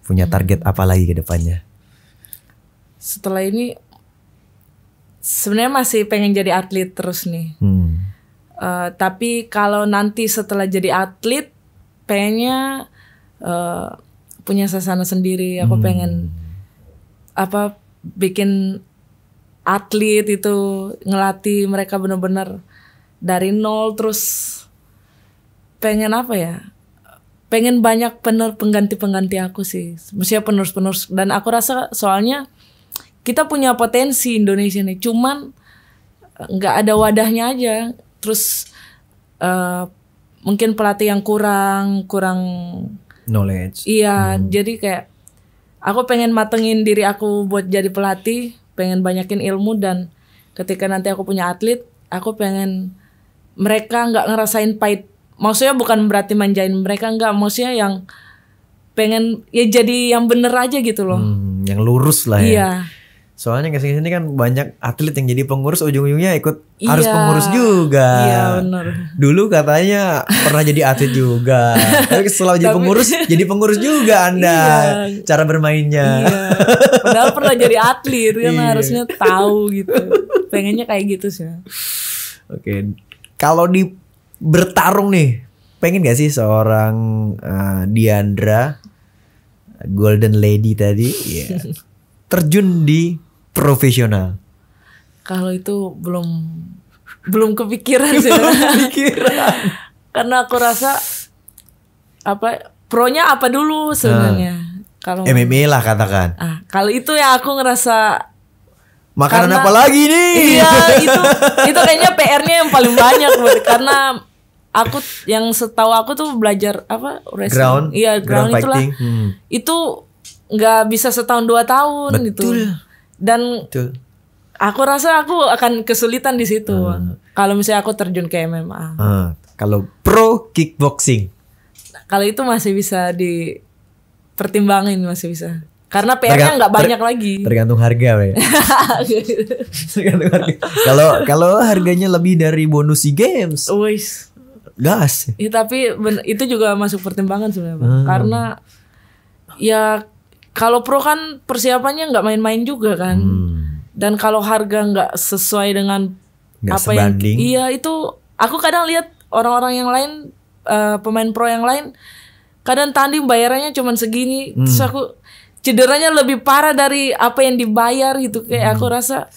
Speaker 2: punya hmm. target hmm. apa lagi kedepannya
Speaker 1: setelah ini sebenarnya masih pengen jadi atlet terus nih hmm. uh, tapi kalau nanti setelah jadi atlet pengennya uh, punya sasana sendiri aku hmm. pengen apa bikin atlet itu ngelatih mereka bener-bener dari nol terus pengen apa ya pengen banyak pener pengganti-pengganti aku sih. Maksudnya penerus-penerus dan aku rasa soalnya kita punya potensi Indonesia nih, cuman nggak ada wadahnya aja. Terus uh, mungkin pelatih yang kurang kurang
Speaker 2: knowledge. Iya,
Speaker 1: hmm. jadi kayak aku pengen matengin diri aku buat jadi pelatih pengen banyakin ilmu dan ketika nanti aku punya atlet aku pengen mereka nggak ngerasain pahit maksudnya bukan berarti manjain mereka nggak maksudnya yang pengen ya jadi yang bener aja gitu loh
Speaker 2: hmm, yang lurus lah ya iya Soalnya kesini sini kan banyak atlet yang jadi pengurus ujung-ujungnya ikut iya, harus pengurus juga. Iya benar. Dulu katanya pernah jadi atlet juga. Tapi setelah jadi pengurus jadi pengurus juga Anda. Iya. Cara bermainnya. Iya.
Speaker 1: Padahal pernah jadi atlet kan iya. harusnya tahu gitu. Pengennya kayak gitu sih.
Speaker 2: Oke. Kalau di bertarung nih, pengen gak sih seorang uh, Diandra Golden Lady tadi yeah. terjun di profesional?
Speaker 1: Kalau itu belum belum kepikiran sih. belum kepikiran. Karena aku rasa apa pronya apa dulu sebenarnya? Hmm. Kalau MMA
Speaker 2: lah katakan. Ah,
Speaker 1: kalau itu ya aku ngerasa
Speaker 2: makanan karena, apa lagi
Speaker 1: nih? Iya, itu itu kayaknya PR-nya yang paling banyak buat karena aku yang setahu aku tuh belajar apa wrestling. Ground. Iya, ground, ground itulah. Hmm. Itu nggak bisa setahun dua tahun Betul. gitu dan Betul. aku rasa aku akan kesulitan di situ uh. kalau misalnya aku terjun ke MMA
Speaker 2: uh. Ah, kalau pro kickboxing
Speaker 1: kalau itu masih bisa dipertimbangin masih bisa karena PR-nya nggak banyak ter, lagi.
Speaker 2: Tergantung harga, ya. Kalau kalau harganya lebih dari bonus si Games. Wis.
Speaker 4: Gas.
Speaker 1: Ya, tapi itu juga masuk pertimbangan sebenarnya, hmm. Karena ya kalau pro kan persiapannya nggak main-main juga kan.
Speaker 4: Hmm.
Speaker 1: Dan kalau harga nggak sesuai dengan
Speaker 4: gak apa sebanding. yang iya
Speaker 1: itu aku kadang lihat orang-orang yang lain uh, pemain pro yang lain kadang tanding bayarannya cuma segini hmm. terus aku cederanya lebih parah dari apa yang dibayar gitu kayak hmm. aku rasa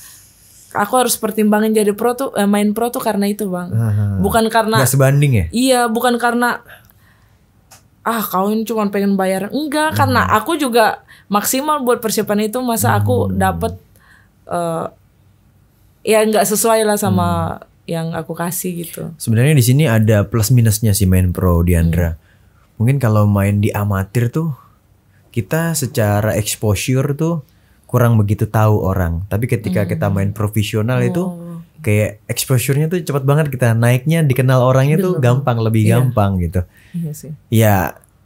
Speaker 1: aku harus pertimbangin jadi pro tuh eh, main pro tuh karena itu bang
Speaker 2: uh, bukan
Speaker 1: karena nggak sebanding ya iya bukan karena ah kawin cuma pengen bayar enggak hmm. karena aku juga maksimal buat persiapan itu masa hmm. aku dapat uh, eh, ya nggak sesuai lah sama hmm. yang aku kasih gitu
Speaker 2: sebenarnya di sini ada plus minusnya sih main pro Diandra hmm. mungkin kalau main di amatir tuh kita secara exposure tuh kurang begitu tahu orang tapi ketika hmm. kita main profesional hmm. itu oh kayak exposure-nya tuh cepat banget kita naiknya dikenal orangnya tuh gampang lebih yeah. gampang gitu. Iya sih. Ya,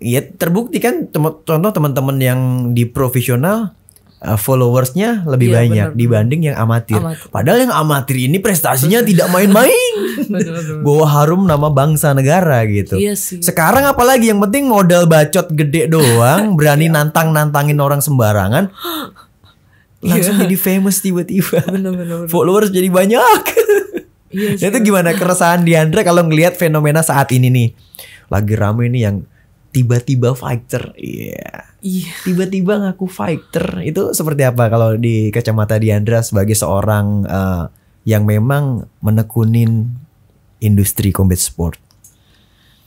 Speaker 2: ya terbukti kan contoh teman-teman yang di profesional uh, followersnya lebih iya, banyak bener. dibanding yang amatir. amatir. Padahal yang amatir ini prestasinya tidak main-main. Bawa harum nama bangsa negara gitu. Iya sih. Sekarang apalagi yang penting modal bacot gede doang, berani iya. nantang-nantangin orang sembarangan. langsung yeah. jadi famous tiba-tiba. Followers jadi banyak. Yes, iya itu gimana keresahan Diandra kalau ngelihat fenomena saat ini nih? Lagi rame nih yang tiba-tiba fighter. Iya. Yeah. Tiba-tiba ngaku fighter. Itu seperti apa kalau di kacamata Diandra sebagai seorang uh, yang memang menekunin industri combat sport?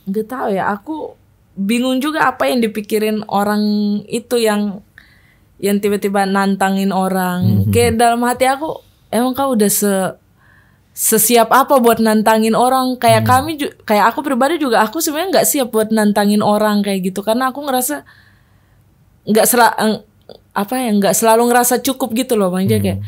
Speaker 1: Gak tau ya, aku bingung juga apa yang dipikirin orang itu yang yang tiba-tiba nantangin orang. Mm-hmm. Kayak dalam hati aku emang kau udah se sesiap apa buat nantangin orang kayak mm. kami kayak aku pribadi juga aku sebenarnya nggak siap buat nantangin orang kayak gitu karena aku ngerasa nggak sel eh, apa ya nggak selalu ngerasa cukup gitu loh bang mm. kayak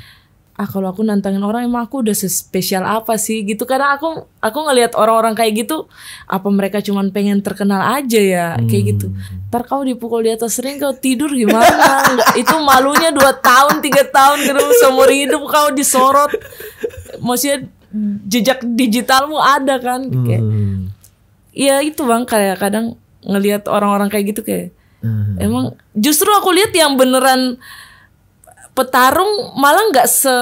Speaker 1: ah kalau aku nantangin orang emang aku udah sespesial apa sih gitu karena aku aku ngelihat orang-orang kayak gitu apa mereka cuman pengen terkenal aja ya hmm. kayak gitu hmm. ntar kau dipukul di atas ring kau tidur gimana itu malunya dua tahun tiga tahun gitu seumur hidup kau disorot maksudnya jejak digitalmu ada kan kayak ya itu bang kayak kadang ngelihat orang-orang kayak gitu kayak hmm. emang justru aku lihat yang beneran petarung malah nggak se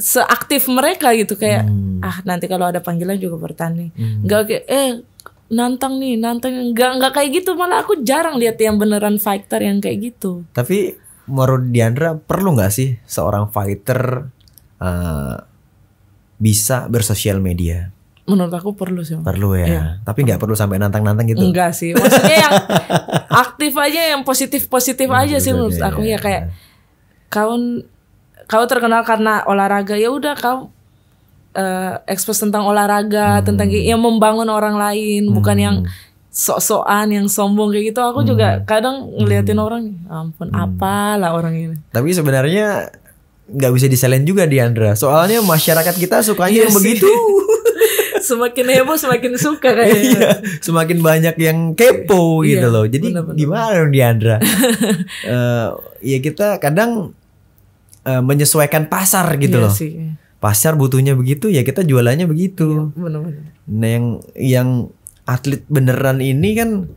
Speaker 1: seaktif mereka gitu kayak hmm. ah nanti kalau ada panggilan juga bertanding hmm. nggak kayak eh nantang nih nantang nggak nggak kayak gitu malah aku jarang lihat yang beneran fighter yang kayak gitu
Speaker 2: tapi menurut Diandra perlu nggak sih seorang fighter uh, bisa bersosial media
Speaker 1: menurut aku perlu sih perlu ya, ya.
Speaker 2: tapi nggak perlu sampai nantang nantang gitu enggak sih maksudnya yang
Speaker 1: aktif aja yang positif positif aja sih menurut aja, aku ya, ya kayak ya kau kau terkenal karena olahraga ya udah kau uh, eh, ekspos tentang olahraga hmm. tentang yang membangun orang lain hmm. bukan yang hmm. sok-sokan yang sombong kayak gitu aku hmm. juga kadang ngeliatin hmm. orang ya ampun hmm. apalah orang ini
Speaker 2: tapi sebenarnya nggak bisa diselain juga Diandra soalnya masyarakat kita sukanya iya yang begitu
Speaker 1: semakin heboh semakin
Speaker 4: suka kayaknya iya,
Speaker 2: semakin banyak yang kepo iya, gitu iya, loh jadi bener -bener. gimana Diandra uh, ya kita kadang Eh, menyesuaikan pasar gitu iya loh. Sih, Pasar butuhnya begitu ya kita jualannya begitu. Iya, bener -bener. Nah yang yang atlet beneran ini kan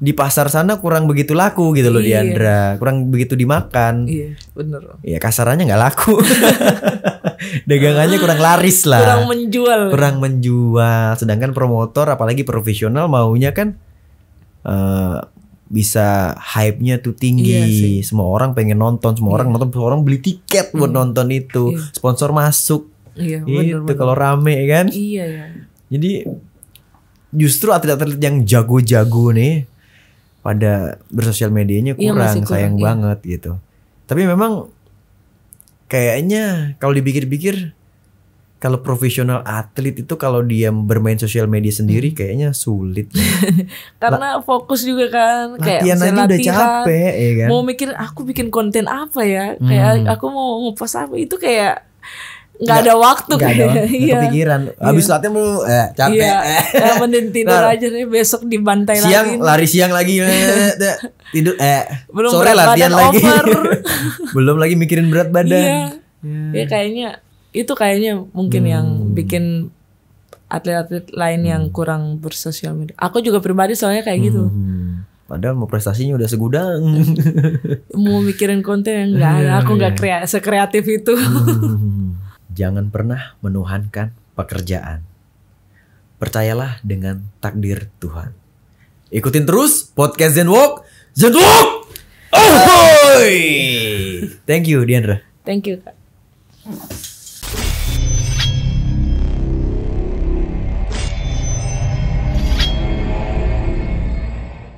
Speaker 2: di pasar sana kurang begitu laku gitu loh iya. Diandra, kurang begitu dimakan. Iya, bener. Ya kasarannya nggak laku. Dagangannya kurang laris lah. Kurang menjual. Kurang menjual. Sedangkan promotor apalagi profesional maunya kan uh, bisa hype-nya tuh tinggi. Iya semua orang pengen nonton, semua iya. orang nonton, semua orang beli tiket buat hmm. nonton itu. Iya. Sponsor masuk. Iya, itu kalau rame ya kan. Iya iya. Jadi justru atlet-atlet yang jago-jago nih pada bersosial medianya iya, kurang, iya, kurang sayang iya. banget gitu. Tapi memang kayaknya kalau dipikir-pikir kalau profesional atlet itu kalau dia bermain sosial media sendiri hmm. kayaknya sulit
Speaker 1: karena La fokus juga kan kayak latihan aja latihan, udah capek ya kan mau mikir aku bikin konten apa ya hmm. kayak aku mau ngepost apa itu kayak nggak ada waktu gak ada ya. kepikiran
Speaker 2: habis iya. latihan mau eh, capek ya.
Speaker 1: eh. mending tidur nah, aja nih besok dibantai siang lagi. lari siang
Speaker 2: lagi tidur eh belum sore latihan lagi belum lagi mikirin berat badan iya. Ya. ya
Speaker 1: kayaknya itu kayaknya mungkin hmm. yang bikin atlet-atlet lain hmm. yang kurang bersosial media. Aku juga pribadi soalnya kayak gitu. hmm.
Speaker 2: gitu. Padahal mau prestasinya udah segudang.
Speaker 1: mau mikirin konten yang enggak yeah, Aku enggak iya. krea sekreatif itu.
Speaker 2: Hmm. Jangan pernah menuhankan pekerjaan. Percayalah dengan takdir Tuhan. Ikutin terus podcast Zenwalk. Zenwalk. Oh, boy. Thank you Diandra.
Speaker 1: Thank you, Kak.